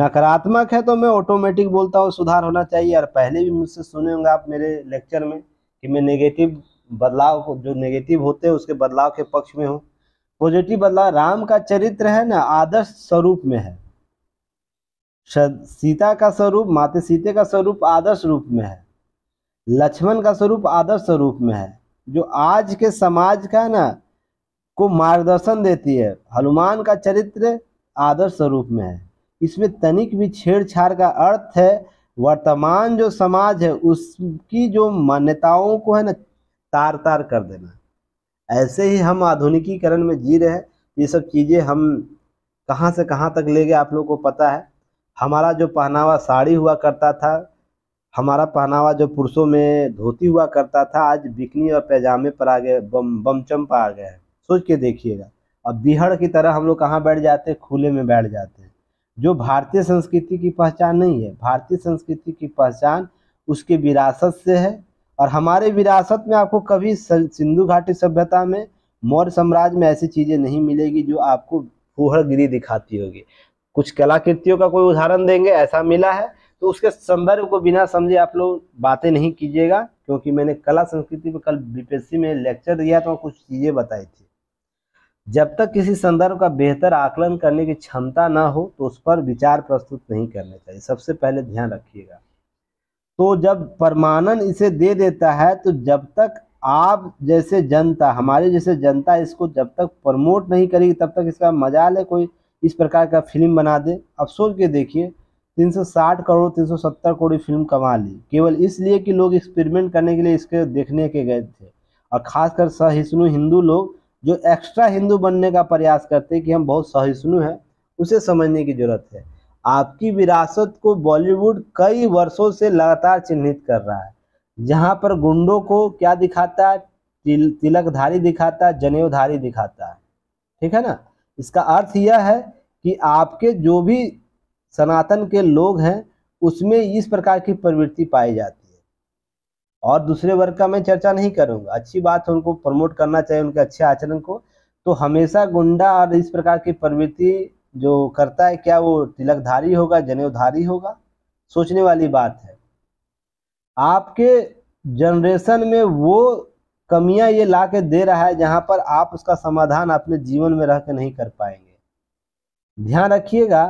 नकारात्मक है तो मैं ऑटोमेटिक बोलता हूँ सुधार होना चाहिए और पहले भी मुझसे सुने होंगे आप मेरे लेक्चर में कि मैं नेगेटिव बदलाव जो नेगेटिव होते हैं उसके बदलाव के पक्ष में हूँ पॉजिटिव बदलाव राम का चरित्र है ना आदर्श स्वरूप में है सीता का स्वरूप माते सीते का स्वरूप आदर्श रूप में है लक्ष्मण का स्वरूप आदर्श स्वरूप में है जो आज के समाज का ना को मार्गदर्शन देती है हनुमान का चरित्र आदर्श स्वरूप में है इसमें तनिक भी छेड़छाड़ का अर्थ है वर्तमान जो समाज है उसकी जो मान्यताओं को है ना तार तार कर देना ऐसे ही हम आधुनिकीकरण में जी रहे हैं ये सब चीज़ें हम कहाँ से कहाँ तक ले गए आप लोगों को पता है हमारा जो पहनावा साड़ी हुआ करता था हमारा पहनावा जो पुरुषों में धोती हुआ करता था आज बिकनी और पैजामे पर आ गए बम बमचम पर आ गए हैं सोच के देखिएगा अब बिहड़ की तरह हम लोग कहाँ बैठ जाते हैं खुले में बैठ जाते हैं जो भारतीय संस्कृति की पहचान नहीं है भारतीय संस्कृति की पहचान उसके विरासत से है और हमारे विरासत में आपको कभी सिंधु घाटी सभ्यता में मौर्य साम्राज्य में ऐसी चीज़ें नहीं मिलेगी जो आपको फूहड़गिरी दिखाती होगी कुछ कलाकृतियों का कोई उदाहरण देंगे ऐसा मिला है तो उसके संदर्भ को बिना समझे आप लोग बातें नहीं कीजिएगा क्योंकि मैंने कला संस्कृति पर कल बीपीएससी में लेक्चर दिया था कुछ चीज़ें बताई थी जब तक किसी संदर्भ का बेहतर आकलन करने की क्षमता ना हो तो उस पर विचार प्रस्तुत नहीं करने चाहिए सबसे पहले ध्यान रखिएगा तो जब परमानन इसे दे देता है तो जब तक आप जैसे जनता हमारे जैसे जनता इसको जब तक प्रमोट नहीं करेगी तब तक इसका मजा ले कोई इस प्रकार का फिल्म बना दे अब सोच के देखिए 360 करोड़ 370 करोड़ फिल्म कमा ली केवल इसलिए कि लोग एक्सपेरिमेंट करने के लिए इसके देखने के गए थे और खासकर सहिष्णु हिंदू लोग जो एक्स्ट्रा हिंदू बनने का प्रयास करते कि हम बहुत सहिष्णु हैं उसे समझने की जरूरत है आपकी विरासत को बॉलीवुड कई वर्षों से लगातार चिन्हित कर रहा है जहाँ पर गुंडों को क्या दिखाता है तिल, तिलकधारी दिखाता है जनेवधारी दिखाता है ठीक है ना इसका अर्थ यह है कि आपके जो भी सनातन के लोग हैं उसमें इस प्रकार की प्रवृत्ति पाई जाती है और दूसरे वर्ग का मैं चर्चा नहीं करूंगा अच्छी बात है उनको प्रमोट करना चाहिए उनके अच्छे आचरण को तो हमेशा गुंडा और इस प्रकार की प्रवृत्ति जो करता है क्या वो तिलकधारी होगा जनेऊधारी होगा सोचने वाली बात है आपके जनरेशन में वो कमियां ये ला के दे रहा है जहां पर आप उसका समाधान अपने जीवन में रह के नहीं कर पाएंगे ध्यान रखिएगा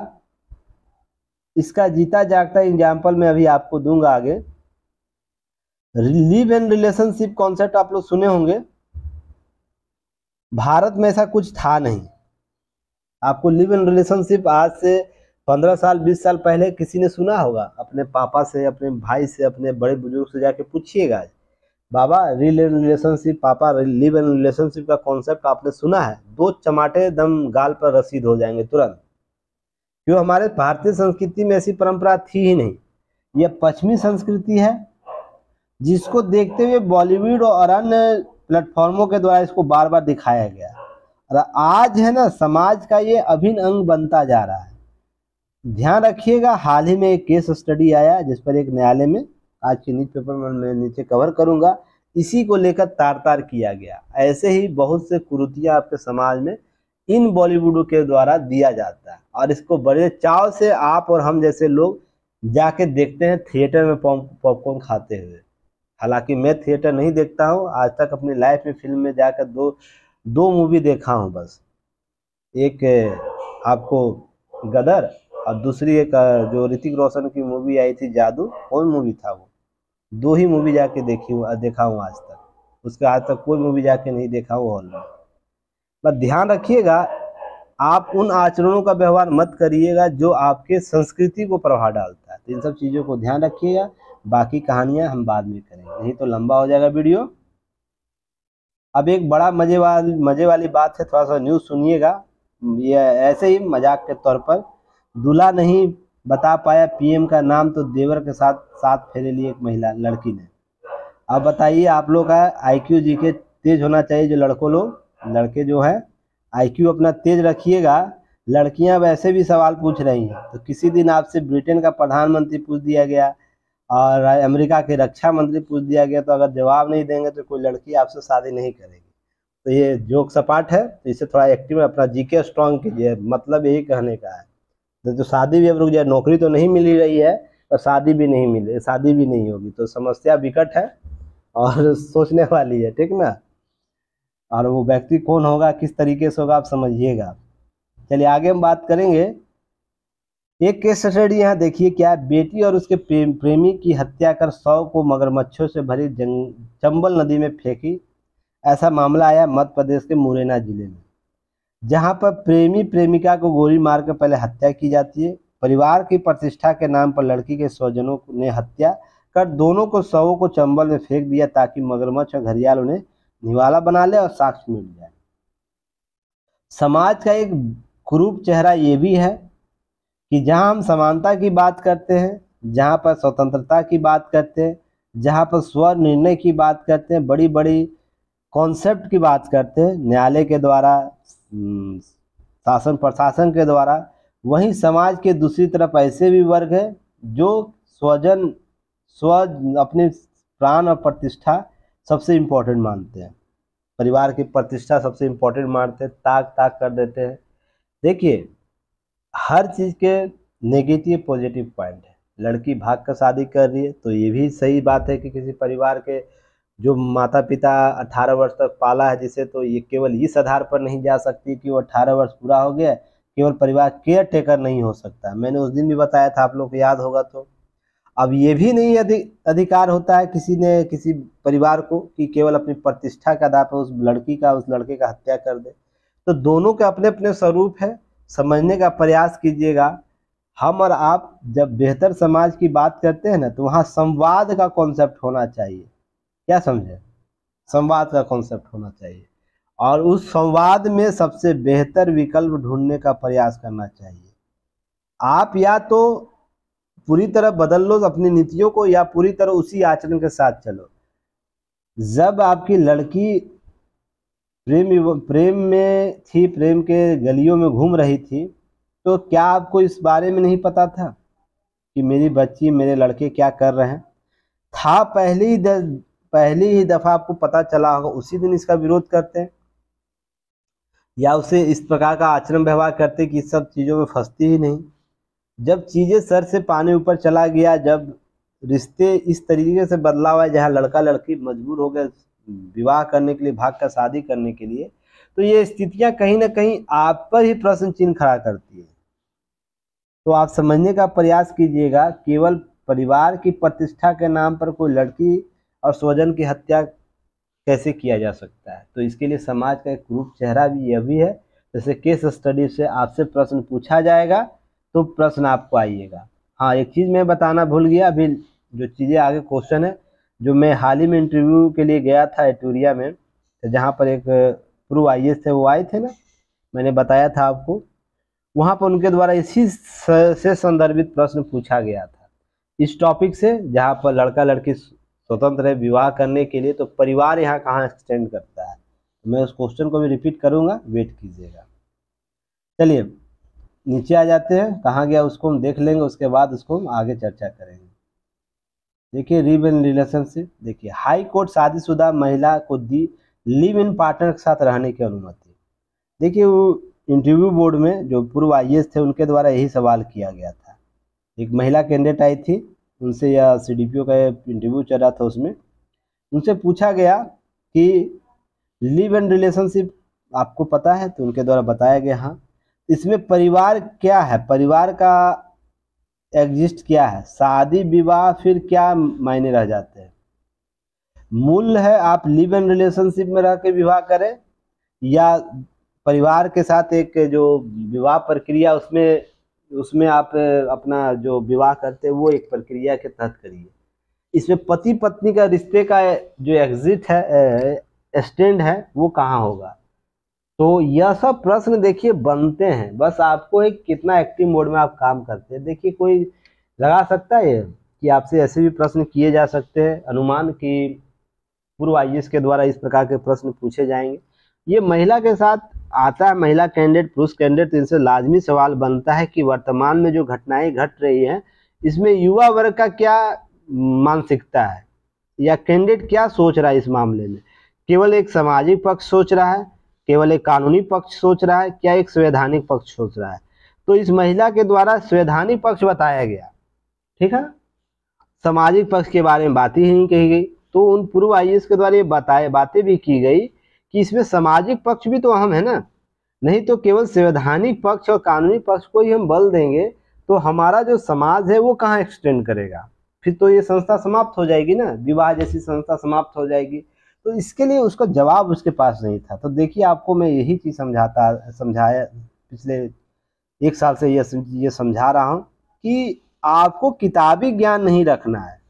इसका जीता जागता एग्जाम्पल मैं अभी आपको दूंगा आगे लिव एंड रिलेशनशिप कॉन्सेप्ट आप लोग सुने होंगे भारत में ऐसा कुछ था नहीं आपको लिव एंड रिलेशनशिप आज से पंद्रह साल बीस साल पहले किसी ने सुना होगा अपने पापा से अपने भाई से अपने बड़े बुजुर्ग से जाके पूछिएगा बाबा रिल एंड रिलेशनशिप पापा लिव एन रिलेशनशिप का कॉन्सेप्ट आपने सुना है दो चमाटे दम गाल पर रसीद हो जाएंगे तुरंत क्यों हमारे भारतीय संस्कृति में ऐसी परंपरा थी ही नहीं यह पश्चिमी संस्कृति है जिसको देखते हुए बॉलीवुड और अन्य प्लेटफॉर्मों के द्वारा इसको बार बार दिखाया गया और आज है ना समाज का ये अभिन्न अंग बनता जा रहा है ध्यान रखिएगा हाल ही में एक केस स्टडी आया जिस पर एक न्यायालय में आज की न्यूज पेपर में मैं नीचे कवर करूंगा इसी को लेकर तार तार किया गया ऐसे ही बहुत से कुरुतियाँ आपके समाज में इन बॉलीवुड के द्वारा दिया जाता है और इसको बड़े चाव से आप और हम जैसे लोग जाके देखते हैं थिएटर में पॉपकॉर्न खाते हुए हालांकि मैं थिएटर नहीं देखता हूँ आज तक अपनी लाइफ में फिल्म में जाकर दो दो मूवी देखा हूँ बस एक आपको गदर और दूसरी एक जो ऋतिक रोशन की मूवी आई थी जादू कौन मूवी था वो दो ही मूवी जाके देखी हूँ देखा हूँ आज तक उसके आज तक कोई मूवी जाके नहीं देखा हूँ हॉल में बस ध्यान रखिएगा आप उन आचरणों का व्यवहार मत करिएगा जो आपके संस्कृति को प्रभाव डालता है तो इन सब चीज़ों को ध्यान रखिएगा बाकी कहानियाँ हम बाद में करेंगे नहीं तो लंबा हो जाएगा वीडियो अब एक बड़ा मजे वाली मजे वाली बात है थोड़ा सा न्यूज़ सुनिएगा ये ऐसे ही मजाक के तौर पर दूल्हा नहीं बता पाया पीएम का नाम तो देवर के साथ साथ फेरे लिए एक महिला लड़की ने अब बताइए आप लोग का आईक्यू जी के तेज होना चाहिए जो लड़कों लोग लड़के जो है आईक्यू अपना तेज रखिएगा लड़कियां वैसे भी सवाल पूछ रही हैं तो किसी दिन आपसे ब्रिटेन का प्रधानमंत्री पूछ दिया गया और अमेरिका के रक्षा मंत्री पूछ दिया गया तो अगर जवाब नहीं देंगे तो कोई लड़की आपसे शादी नहीं करेगी तो ये जोक सपाट है तो इसे थोड़ा एक्टिव अपना जीके स्ट्रांग कीजिए मतलब यही कहने का है तो शादी भी अब रुक जाए नौकरी तो नहीं मिल रही है और शादी भी नहीं मिले शादी भी नहीं होगी तो समस्या विकट है और सोचने वाली है ठीक ना और वो व्यक्ति कौन होगा किस तरीके से होगा आप समझिएगा चलिए आगे हम बात करेंगे एक केस स्टडी यहाँ देखिए क्या है बेटी और उसके प्रेम प्रेमी की हत्या कर शव को मगरमच्छों से भरी चंबल नदी में फेंकी ऐसा मामला आया मध्य प्रदेश के मुरैना जिले में जहाँ पर प्रेमी प्रेमिका को गोली मारकर पहले हत्या की जाती है परिवार की प्रतिष्ठा के नाम पर लड़की के स्वजनों ने हत्या कर दोनों को शवों को चंबल में फेंक दिया ताकि मगरमच्छ और घरियाल उन्हें निवाला बना ले और साक्ष्य मिल जाए समाज का एक क्रूप चेहरा ये भी है कि जहाँ हम समानता की बात करते हैं जहाँ पर स्वतंत्रता की बात करते हैं जहाँ पर स्व निर्णय की बात करते हैं बड़ी बड़ी कॉन्सेप्ट की बात करते हैं न्यायालय के द्वारा हम्म, शासन प्रशासन के द्वारा वहीं समाज के दूसरी तरफ ऐसे भी वर्ग हैं जो स्वजन स्व अपने प्राण और प्रतिष्ठा सबसे इम्पोर्टेंट मानते हैं परिवार की प्रतिष्ठा सबसे इम्पोर्टेंट मानते हैं ताक ताक कर देते हैं देखिए हर चीज़ के नेगेटिव पॉजिटिव पॉइंट है लड़की भाग कर शादी कर रही है तो ये भी सही बात है कि किसी परिवार के जो माता पिता 18 वर्ष तक पाला है जिसे तो ये केवल इस आधार पर नहीं जा सकती कि वो 18 वर्ष पूरा हो गया केवल परिवार केयर टेकर नहीं हो सकता मैंने उस दिन भी बताया था आप लोग को याद होगा तो अब ये भी नहीं अधिकार होता है किसी ने किसी परिवार को कि केवल अपनी प्रतिष्ठा का आधार पर उस लड़की का उस लड़के का हत्या कर दे तो दोनों के अपने अपने स्वरूप है समझने का प्रयास कीजिएगा हम और आप जब बेहतर समाज की बात करते हैं ना तो वहाँ संवाद का कॉन्सेप्ट होना चाहिए क्या समझे संवाद का कॉन्सेप्ट होना चाहिए और उस संवाद में सबसे बेहतर विकल्प ढूंढने का प्रयास करना चाहिए आप या तो पूरी तरह बदल लो अपनी नीतियों को या पूरी तरह उसी आचरण के साथ चलो जब आपकी लड़की प्रेम प्रेम में थी प्रेम के गलियों में घूम रही थी तो क्या आपको इस बारे में नहीं पता था कि मेरी बच्ची मेरे लड़के क्या कर रहे हैं था पहले ही पहली ही दफ़ा आपको पता चला होगा उसी दिन इसका विरोध करते हैं या उसे इस प्रकार का आचरण व्यवहार करते कि सब चीज़ों में फंसती ही नहीं जब चीज़ें सर से पानी ऊपर चला गया जब रिश्ते इस तरीके से बदलाव है जहाँ लड़का लड़की मजबूर हो गए विवाह करने के लिए भाग कर शादी करने के लिए तो ये स्थितियाँ कहीं ना कहीं आप पर ही प्रश्न चिन्ह खड़ा करती है तो आप समझने का प्रयास कीजिएगा केवल परिवार की प्रतिष्ठा के नाम पर कोई लड़की और स्वजन की हत्या कैसे किया जा सकता है तो इसके लिए समाज का एक ग्रुप चेहरा भी यह भी है जैसे केस स्टडी से आपसे प्रश्न पूछा जाएगा तो प्रश्न आपको आइएगा हाँ एक चीज़ मैं बताना भूल गया अभी जो चीज़ें आगे क्वेश्चन है जो मैं हाल ही में इंटरव्यू के लिए गया था एटूरिया में तो जहाँ पर एक प्रू आई थे वो आए थे ना मैंने बताया था आपको वहाँ पर उनके द्वारा इसी से संदर्भित प्रश्न पूछा गया था इस टॉपिक से जहाँ पर लड़का लड़की स्वतंत्र है विवाह करने के लिए तो परिवार यहाँ कहाँ एक्सटेंड करता है तो मैं उस क्वेश्चन को भी रिपीट करूँगा वेट कीजिएगा चलिए नीचे आ जाते हैं कहाँ गया उसको हम देख लेंगे उसके बाद उसको हम आगे चर्चा करेंगे देखिए रिव इन रिलेशनशिप देखिए हाई कोर्ट शादीशुदा महिला को दी लिव इन पार्टनर के साथ रहने की अनुमति देखिए वो इंटरव्यू बोर्ड में जो पूर्व आई थे उनके द्वारा यही सवाल किया गया था एक महिला कैंडिडेट आई थी उनसे या सी डी का इंटरव्यू चल रहा था उसमें उनसे पूछा गया कि लिव एंड रिलेशनशिप आपको पता है तो उनके द्वारा बताया गया हाँ इसमें परिवार क्या है परिवार का एग्जिस्ट क्या है शादी विवाह फिर क्या मायने रह जाते हैं मूल है आप लिव एंड रिलेशनशिप में रह के विवाह करें या परिवार के साथ एक जो विवाह प्रक्रिया उसमें उसमें आप अपना जो विवाह करते हैं वो एक प्रक्रिया के तहत करिए इसमें पति पत्नी का रिश्ते का जो एग्जिट है स्टैंड है वो कहाँ होगा तो यह सब प्रश्न देखिए बनते हैं बस आपको एक कितना एक्टिव मोड में आप काम करते हैं देखिए कोई लगा सकता है कि आपसे ऐसे भी प्रश्न किए जा सकते हैं अनुमान कि पूर्व आई के द्वारा इस प्रकार के प्रश्न पूछे जाएंगे ये महिला के साथ आता है महिला कैंडिडेट पुरुष कैंडिडेट तो इनसे लाजमी सवाल बनता है कि वर्तमान में जो घटनाएं घट रही हैं इसमें युवा वर्ग का क्या मानसिकता है या कैंडिडेट क्या सोच रहा है इस मामले में केवल एक सामाजिक पक्ष सोच रहा है केवल एक कानूनी पक्ष सोच रहा है क्या एक संवैधानिक पक्ष सोच रहा है तो इस महिला के द्वारा संवैधानिक पक्ष बताया गया ठीक है सामाजिक पक्ष के बारे में बात ही नहीं कही गई तो उन पूर्व आई के द्वारा ये बताए बातें भी की गई कि इसमें सामाजिक पक्ष भी तो अहम है ना नहीं तो केवल संवैधानिक पक्ष और कानूनी पक्ष को ही हम बल देंगे तो हमारा जो समाज है वो कहाँ एक्सटेंड करेगा फिर तो ये संस्था समाप्त हो जाएगी ना विवाह जैसी संस्था समाप्त हो जाएगी तो इसके लिए उसका जवाब उसके पास नहीं था तो देखिए आपको मैं यही चीज़ समझाता समझाया पिछले एक साल से ये ये समझा रहा हूँ कि आपको किताबी ज्ञान नहीं रखना है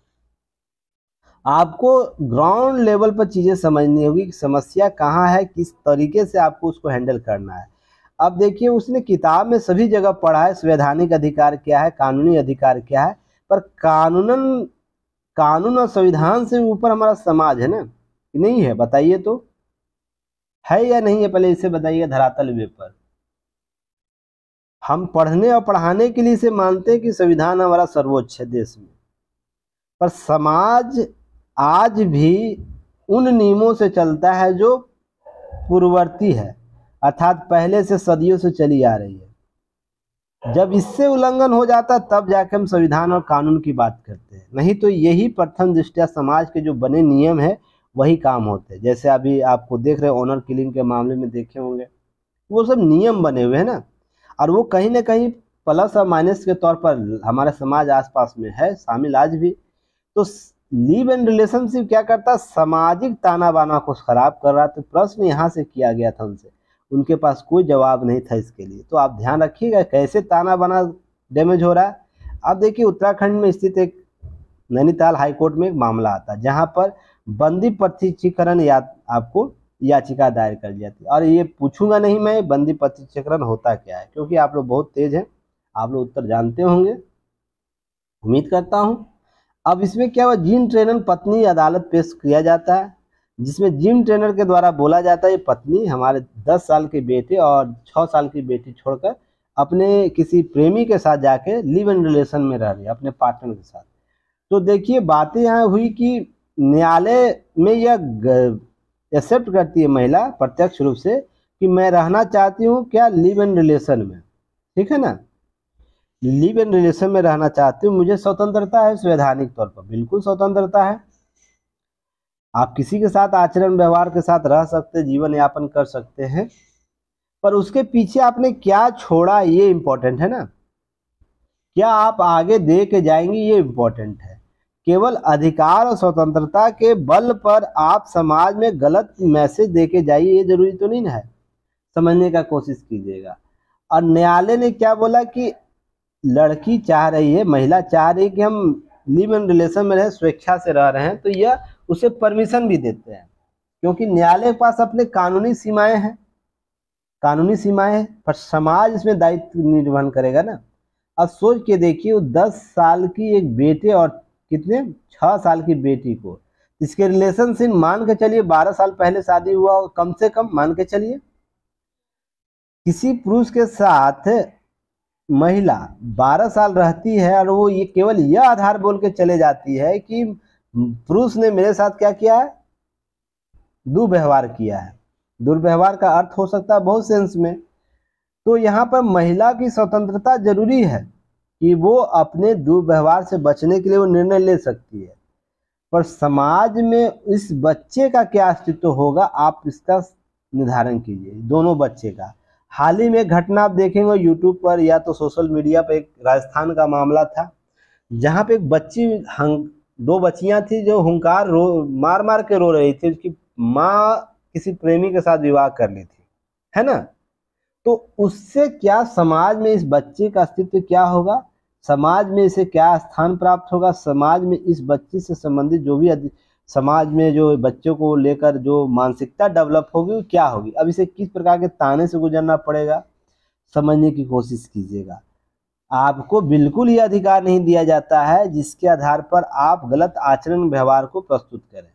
आपको ग्राउंड लेवल पर चीज़ें समझनी होगी कि समस्या कहाँ है किस तरीके से आपको उसको हैंडल करना है अब देखिए उसने किताब में सभी जगह पढ़ा है संवैधानिक अधिकार क्या है कानूनी अधिकार क्या है पर कानूनन कानून और संविधान से ऊपर हमारा समाज है ना नहीं है बताइए तो है या नहीं है पहले इसे बताइए धरातल वे पर हम पढ़ने और पढ़ाने के लिए इसे मानते हैं कि संविधान हमारा सर्वोच्च है देश में पर समाज आज भी उन नियमों से चलता है जो पूर्ववर्ती है अर्थात पहले से सदियों से चली आ रही है जब इससे उल्लंघन हो जाता तब जाके हम संविधान और कानून की बात करते हैं नहीं तो यही प्रथम दृष्टिया समाज के जो बने नियम है वही काम होते हैं जैसे अभी आपको देख रहे ऑनर किलिंग के मामले में देखे होंगे वो सब नियम बने हुए हैं ना और वो कहीं ना कहीं प्लस और माइनस के तौर पर हमारे समाज आसपास में है शामिल आज भी तो लिव एंड रिलेशनशिप क्या करता सामाजिक ताना बाना को खराब कर रहा तो प्रश्न यहाँ से किया गया था उनसे उनके पास कोई जवाब नहीं था इसके लिए तो आप ध्यान रखिएगा कैसे ताना बाना डैमेज हो रहा है अब देखिए उत्तराखंड में स्थित एक नैनीताल हाईकोर्ट में एक मामला आता है जहाँ पर बंदी प्रतीचीकरण या आपको याचिका दायर कर जाती है और ये पूछूंगा नहीं मैं बंदी प्रतीचीकरण होता क्या है क्योंकि आप लोग बहुत तेज हैं आप लोग उत्तर जानते होंगे उम्मीद करता हूँ अब इसमें क्या हुआ जिम ट्रेनर पत्नी अदालत पेश किया जाता है जिसमें जिम ट्रेनर के द्वारा बोला जाता है ये पत्नी हमारे दस साल के बेटे और छः साल की बेटी छोड़कर अपने किसी प्रेमी के साथ जाके लिव इन रिलेशन में रह रही है अपने पार्टनर के साथ तो देखिए बातें यहाँ हुई कि न्यायालय में यह एक्सेप्ट करती है महिला प्रत्यक्ष रूप से कि मैं रहना चाहती हूँ क्या लिव इन रिलेशन में ठीक है ना लिव इन रिलेशन में रहना चाहते हो मुझे स्वतंत्रता है संवैधानिक तौर पर बिल्कुल स्वतंत्रता है आप किसी के साथ आचरण व्यवहार के साथ रह सकते जीवन यापन कर सकते हैं पर उसके पीछे आपने क्या छोड़ा ये इम्पोर्टेंट है ना क्या आप आगे दे के जाएंगे ये इम्पोर्टेंट है केवल अधिकार और स्वतंत्रता के बल पर आप समाज में गलत मैसेज दे के जाइए ये जरूरी तो नहीं है समझने का कोशिश कीजिएगा और न्यायालय ने क्या बोला कि लड़की चाह रही है महिला चाह रही है कि हम लिव इन रिलेशन में रहें स्वेच्छा से रह रहे हैं तो यह उसे परमिशन भी देते हैं क्योंकि न्यायालय के पास अपने कानूनी सीमाएं हैं कानूनी सीमाएं हैं पर समाज इसमें दायित्व निर्वहन करेगा ना अब सोच के देखिए दस साल की एक बेटे और कितने छः साल की बेटी को इसके रिलेशनशिप मान के चलिए बारह साल पहले शादी हुआ और कम से कम मान के चलिए किसी पुरुष के साथ महिला 12 साल रहती है और वो ये केवल यह आधार बोल के चले जाती है कि पुरुष ने मेरे साथ क्या किया है दुर्व्यवहार किया है दुर्व्यवहार का अर्थ हो सकता है बहुत सेंस में तो यहाँ पर महिला की स्वतंत्रता जरूरी है कि वो अपने दुर्व्यवहार से बचने के लिए वो निर्णय ले सकती है पर समाज में इस बच्चे का क्या अस्तित्व होगा आप इसका निर्धारण कीजिए दोनों बच्चे का हाल ही में घटना आप देखेंगे यूट्यूब पर या तो सोशल मीडिया पर एक राजस्थान का मामला था जहाँ पे एक बच्ची हंग दो बच्चियाँ थी जो हंकार रो मार मार के रो रही थी उसकी माँ किसी प्रेमी के साथ विवाह कर ली थी है ना तो उससे क्या समाज में इस बच्चे का अस्तित्व क्या होगा समाज में इसे क्या स्थान प्राप्त होगा समाज में इस बच्ची से संबंधित जो भी समाज में जो बच्चों को लेकर जो मानसिकता डेवलप होगी वो क्या होगी अब इसे किस प्रकार के ताने से गुजरना पड़ेगा समझने की कोशिश कीजिएगा आपको बिल्कुल ही अधिकार नहीं दिया जाता है जिसके आधार पर आप गलत आचरण व्यवहार को प्रस्तुत करें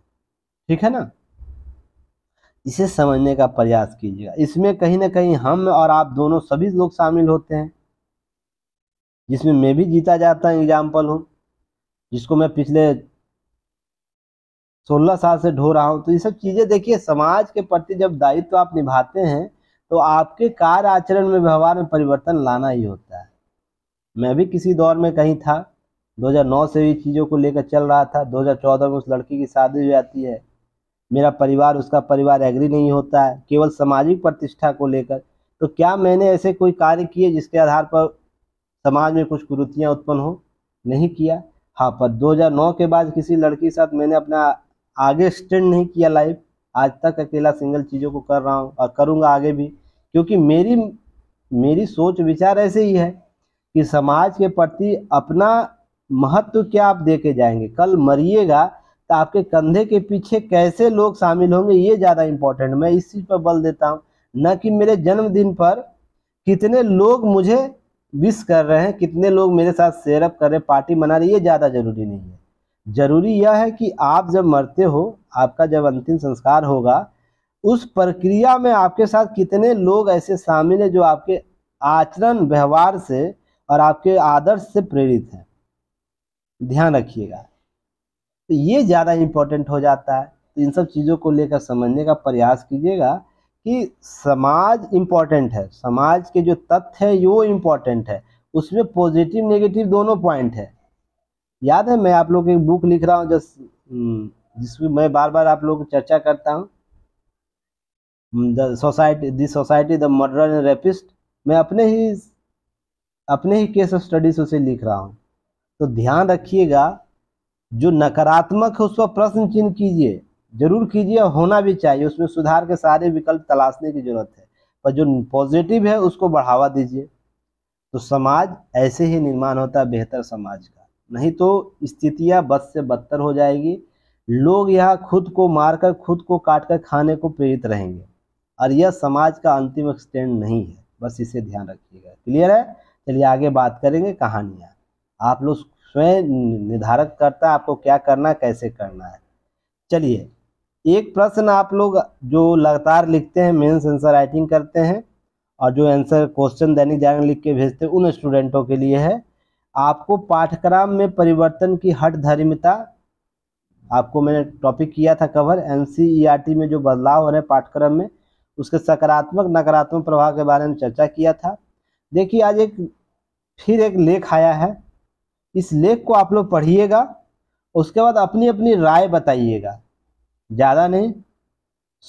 ठीक है ना इसे समझने का प्रयास कीजिएगा इसमें कहीं ना कहीं हम और आप दोनों सभी लोग शामिल होते हैं जिसमें मैं भी जीता जाता एग्जाम्पल हूँ जिसको मैं पिछले सोलह साल से ढो रहा हूँ तो ये सब चीज़ें देखिए समाज के प्रति जब दायित्व तो आप निभाते हैं तो आपके कार्य आचरण में व्यवहार में परिवर्तन लाना ही होता है मैं भी किसी दौर में कहीं था 2009 से भी चीज़ों को लेकर चल रहा था 2014 में उस लड़की की शादी हो जाती है मेरा परिवार उसका परिवार एग्री नहीं होता है केवल सामाजिक प्रतिष्ठा को लेकर तो क्या मैंने ऐसे कोई कार्य किए जिसके आधार पर समाज में कुछ कुरुतियाँ उत्पन्न हो नहीं किया हाँ पर 2009 के बाद किसी लड़की के साथ मैंने अपना आगे एक्सटेंड नहीं किया लाइफ आज तक अकेला सिंगल चीज़ों को कर रहा हूँ और करूँगा आगे भी क्योंकि मेरी मेरी सोच विचार ऐसे ही है कि समाज के प्रति अपना महत्व क्या आप दे के जाएंगे कल मरिएगा तो आपके कंधे के पीछे कैसे लोग शामिल होंगे ये ज़्यादा इम्पोर्टेंट मैं इस चीज़ पर बल देता हूँ न कि मेरे जन्मदिन पर कितने लोग मुझे विश कर रहे हैं कितने लोग मेरे साथ शेयरअप कर रहे हैं पार्टी मना रहे ये ज़्यादा ज़रूरी नहीं है जरूरी यह है कि आप जब मरते हो आपका जब अंतिम संस्कार होगा उस प्रक्रिया में आपके साथ कितने लोग ऐसे शामिल हैं जो आपके आचरण व्यवहार से और आपके आदर्श से प्रेरित हैं ध्यान रखिएगा तो ये ज़्यादा इम्पोर्टेंट हो जाता है तो इन सब चीज़ों को लेकर समझने का प्रयास कीजिएगा कि समाज इम्पॉर्टेंट है समाज के जो तथ्य है वो इम्पॉर्टेंट है उसमें पॉजिटिव नेगेटिव दोनों पॉइंट है याद है मैं आप लोग एक बुक लिख रहा हूँ जिस हम्म, जिसमें मैं बार बार आप लोग चर्चा करता हूँ hmm, the society this society the murder and rapist मैं अपने ही अपने ही केस ऑफ स्टडीज उसे लिख रहा हूँ तो ध्यान रखिएगा जो नकारात्मक है उस पर प्रश्न चिन्ह कीजिए जरूर कीजिए और होना भी चाहिए उसमें सुधार के सारे विकल्प तलाशने की जरूरत है पर जो पॉजिटिव है उसको बढ़ावा दीजिए तो समाज ऐसे ही निर्माण होता है बेहतर समाज का नहीं तो स्थितियाँ बद से बदतर हो जाएगी लोग यह खुद को मारकर खुद को काटकर खाने को प्रेरित रहेंगे और यह समाज का अंतिम एक्सटेंड नहीं है बस इसे ध्यान रखिएगा क्लियर है चलिए आगे बात करेंगे कहानियाँ आप लोग स्वयं निर्धारित करता है आपको क्या करना है कैसे करना है चलिए एक प्रश्न आप लोग जो लगातार लिखते हैं मेन्स आंसर राइटिंग करते हैं और जो आंसर क्वेश्चन दैनिक जागरण लिख के भेजते हैं उन स्टूडेंटों के लिए है आपको पाठ्यक्रम में परिवर्तन की हट धर्मिता आपको मैंने टॉपिक किया था कवर एन e में जो बदलाव हो रहे हैं पाठ्यक्रम में उसके सकारात्मक नकारात्मक प्रभाव के बारे में चर्चा किया था देखिए आज एक फिर एक लेख आया है इस लेख को आप लोग पढ़िएगा उसके बाद अपनी अपनी राय बताइएगा ज़्यादा नहीं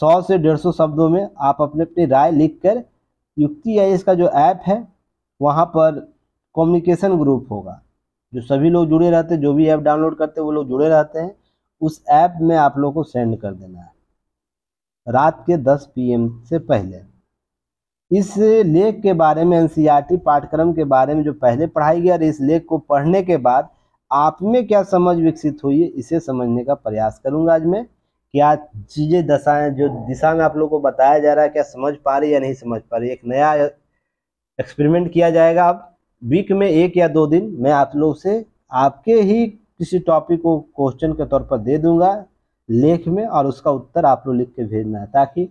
सौ से डेढ़ सौ शब्दों में आप अपने अपनी राय लिख कर युक्ति आई इसका जो ऐप है वहाँ पर कम्युनिकेशन ग्रुप होगा जो सभी लोग जुड़े रहते हैं जो भी ऐप डाउनलोड करते हैं वो लोग जुड़े रहते हैं उस ऐप में आप लोग को सेंड कर देना है रात के 10 पीएम से पहले इस लेख के बारे में एनसीईआरटी e पाठ्यक्रम के बारे में जो पहले पढ़ाई गई और इस लेख को पढ़ने के बाद आप में क्या समझ विकसित हुई है इसे समझने का प्रयास करूंगा आज मैं क्या चीज़ें दशाएँ जो दिशा में आप लोग को बताया जा रहा है क्या समझ पा रही है या नहीं समझ पा रही एक नया एक्सपेरिमेंट किया जाएगा अब वीक में एक या दो दिन मैं आप लोग से आपके ही किसी टॉपिक को क्वेश्चन के तौर पर दे दूंगा लेख में और उसका उत्तर आप लोग लिख के भेजना है ताकि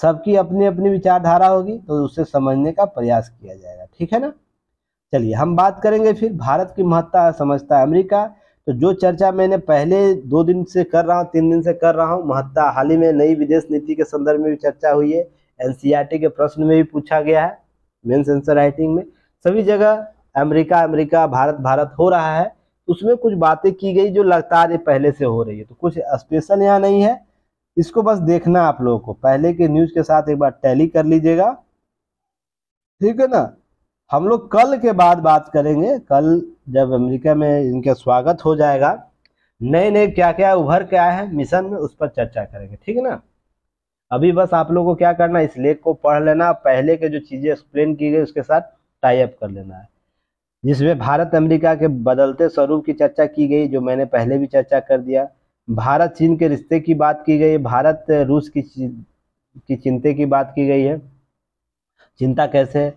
सबकी अपनी अपनी विचारधारा होगी तो उसे समझने का प्रयास किया जाएगा ठीक है ना चलिए हम बात करेंगे फिर भारत की महत्ता समझता है अमरीका तो जो चर्चा मैंने पहले दो दिन से कर रहा हूँ तीन दिन से कर रहा हूँ महत्ता हाल ही में नई विदेश नीति के संदर्भ में भी चर्चा हुई है एनसीआरटी के प्रश्न में भी पूछा गया है मेन्स एंसर राइटिंग में सभी जगह अमेरिका अमेरिका भारत भारत हो रहा है उसमें कुछ बातें की गई जो लगातार ये पहले से हो रही है तो कुछ स्पेशल यहाँ नहीं है इसको बस देखना आप लोगों को पहले के न्यूज के साथ एक बार टैली कर लीजिएगा ठीक है ना हम लोग कल के बाद बात करेंगे कल जब अमेरिका में इनका स्वागत हो जाएगा नए नए क्या क्या उभर के आए हैं मिशन में उस पर चर्चा करेंगे ठीक है ना अभी बस आप लोगों को क्या करना इस लेख को पढ़ लेना पहले के जो चीज़ें एक्सप्लेन की गई उसके साथ टाई अप कर लेना है जिसमें भारत अमेरिका के बदलते स्वरूप की चर्चा की गई जो मैंने पहले भी चर्चा कर दिया भारत चीन के रिश्ते की बात की गई भारत रूस की की चिंते की बात की गई है चिंता कैसे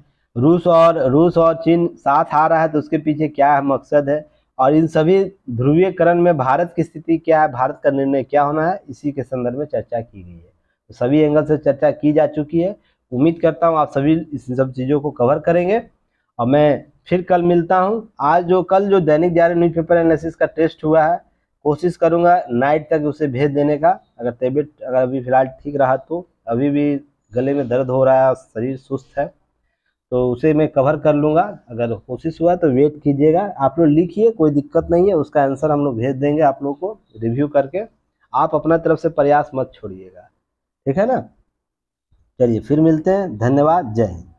रूस और रूस और चीन साथ आ रहा है तो उसके पीछे क्या मकसद है और इन सभी ध्रुवीयकरण में भारत की स्थिति क्या है भारत का निर्णय क्या होना है इसी के संदर्भ में चर्चा की गई है तो सभी एंगल से चर्चा की जा चुकी है उम्मीद करता हूँ आप सभी इस सब चीज़ों को कवर करेंगे और मैं फिर कल मिलता हूँ आज जो कल जो दैनिक न्यूज़ न्यूज़पेपर एनालिसिस का टेस्ट हुआ है कोशिश करूँगा नाइट तक उसे भेज देने का अगर तबीयत अगर अभी फिलहाल ठीक रहा तो अभी भी गले में दर्द हो रहा है शरीर सुस्त है तो उसे मैं कवर कर लूँगा अगर कोशिश हुआ तो वेट कीजिएगा आप लोग लिखिए कोई दिक्कत नहीं है उसका आंसर हम लोग भेज देंगे आप लोग को रिव्यू करके आप अपना तरफ से प्रयास मत छोड़िएगा ठीक है ना चलिए फिर मिलते हैं धन्यवाद जय हिंद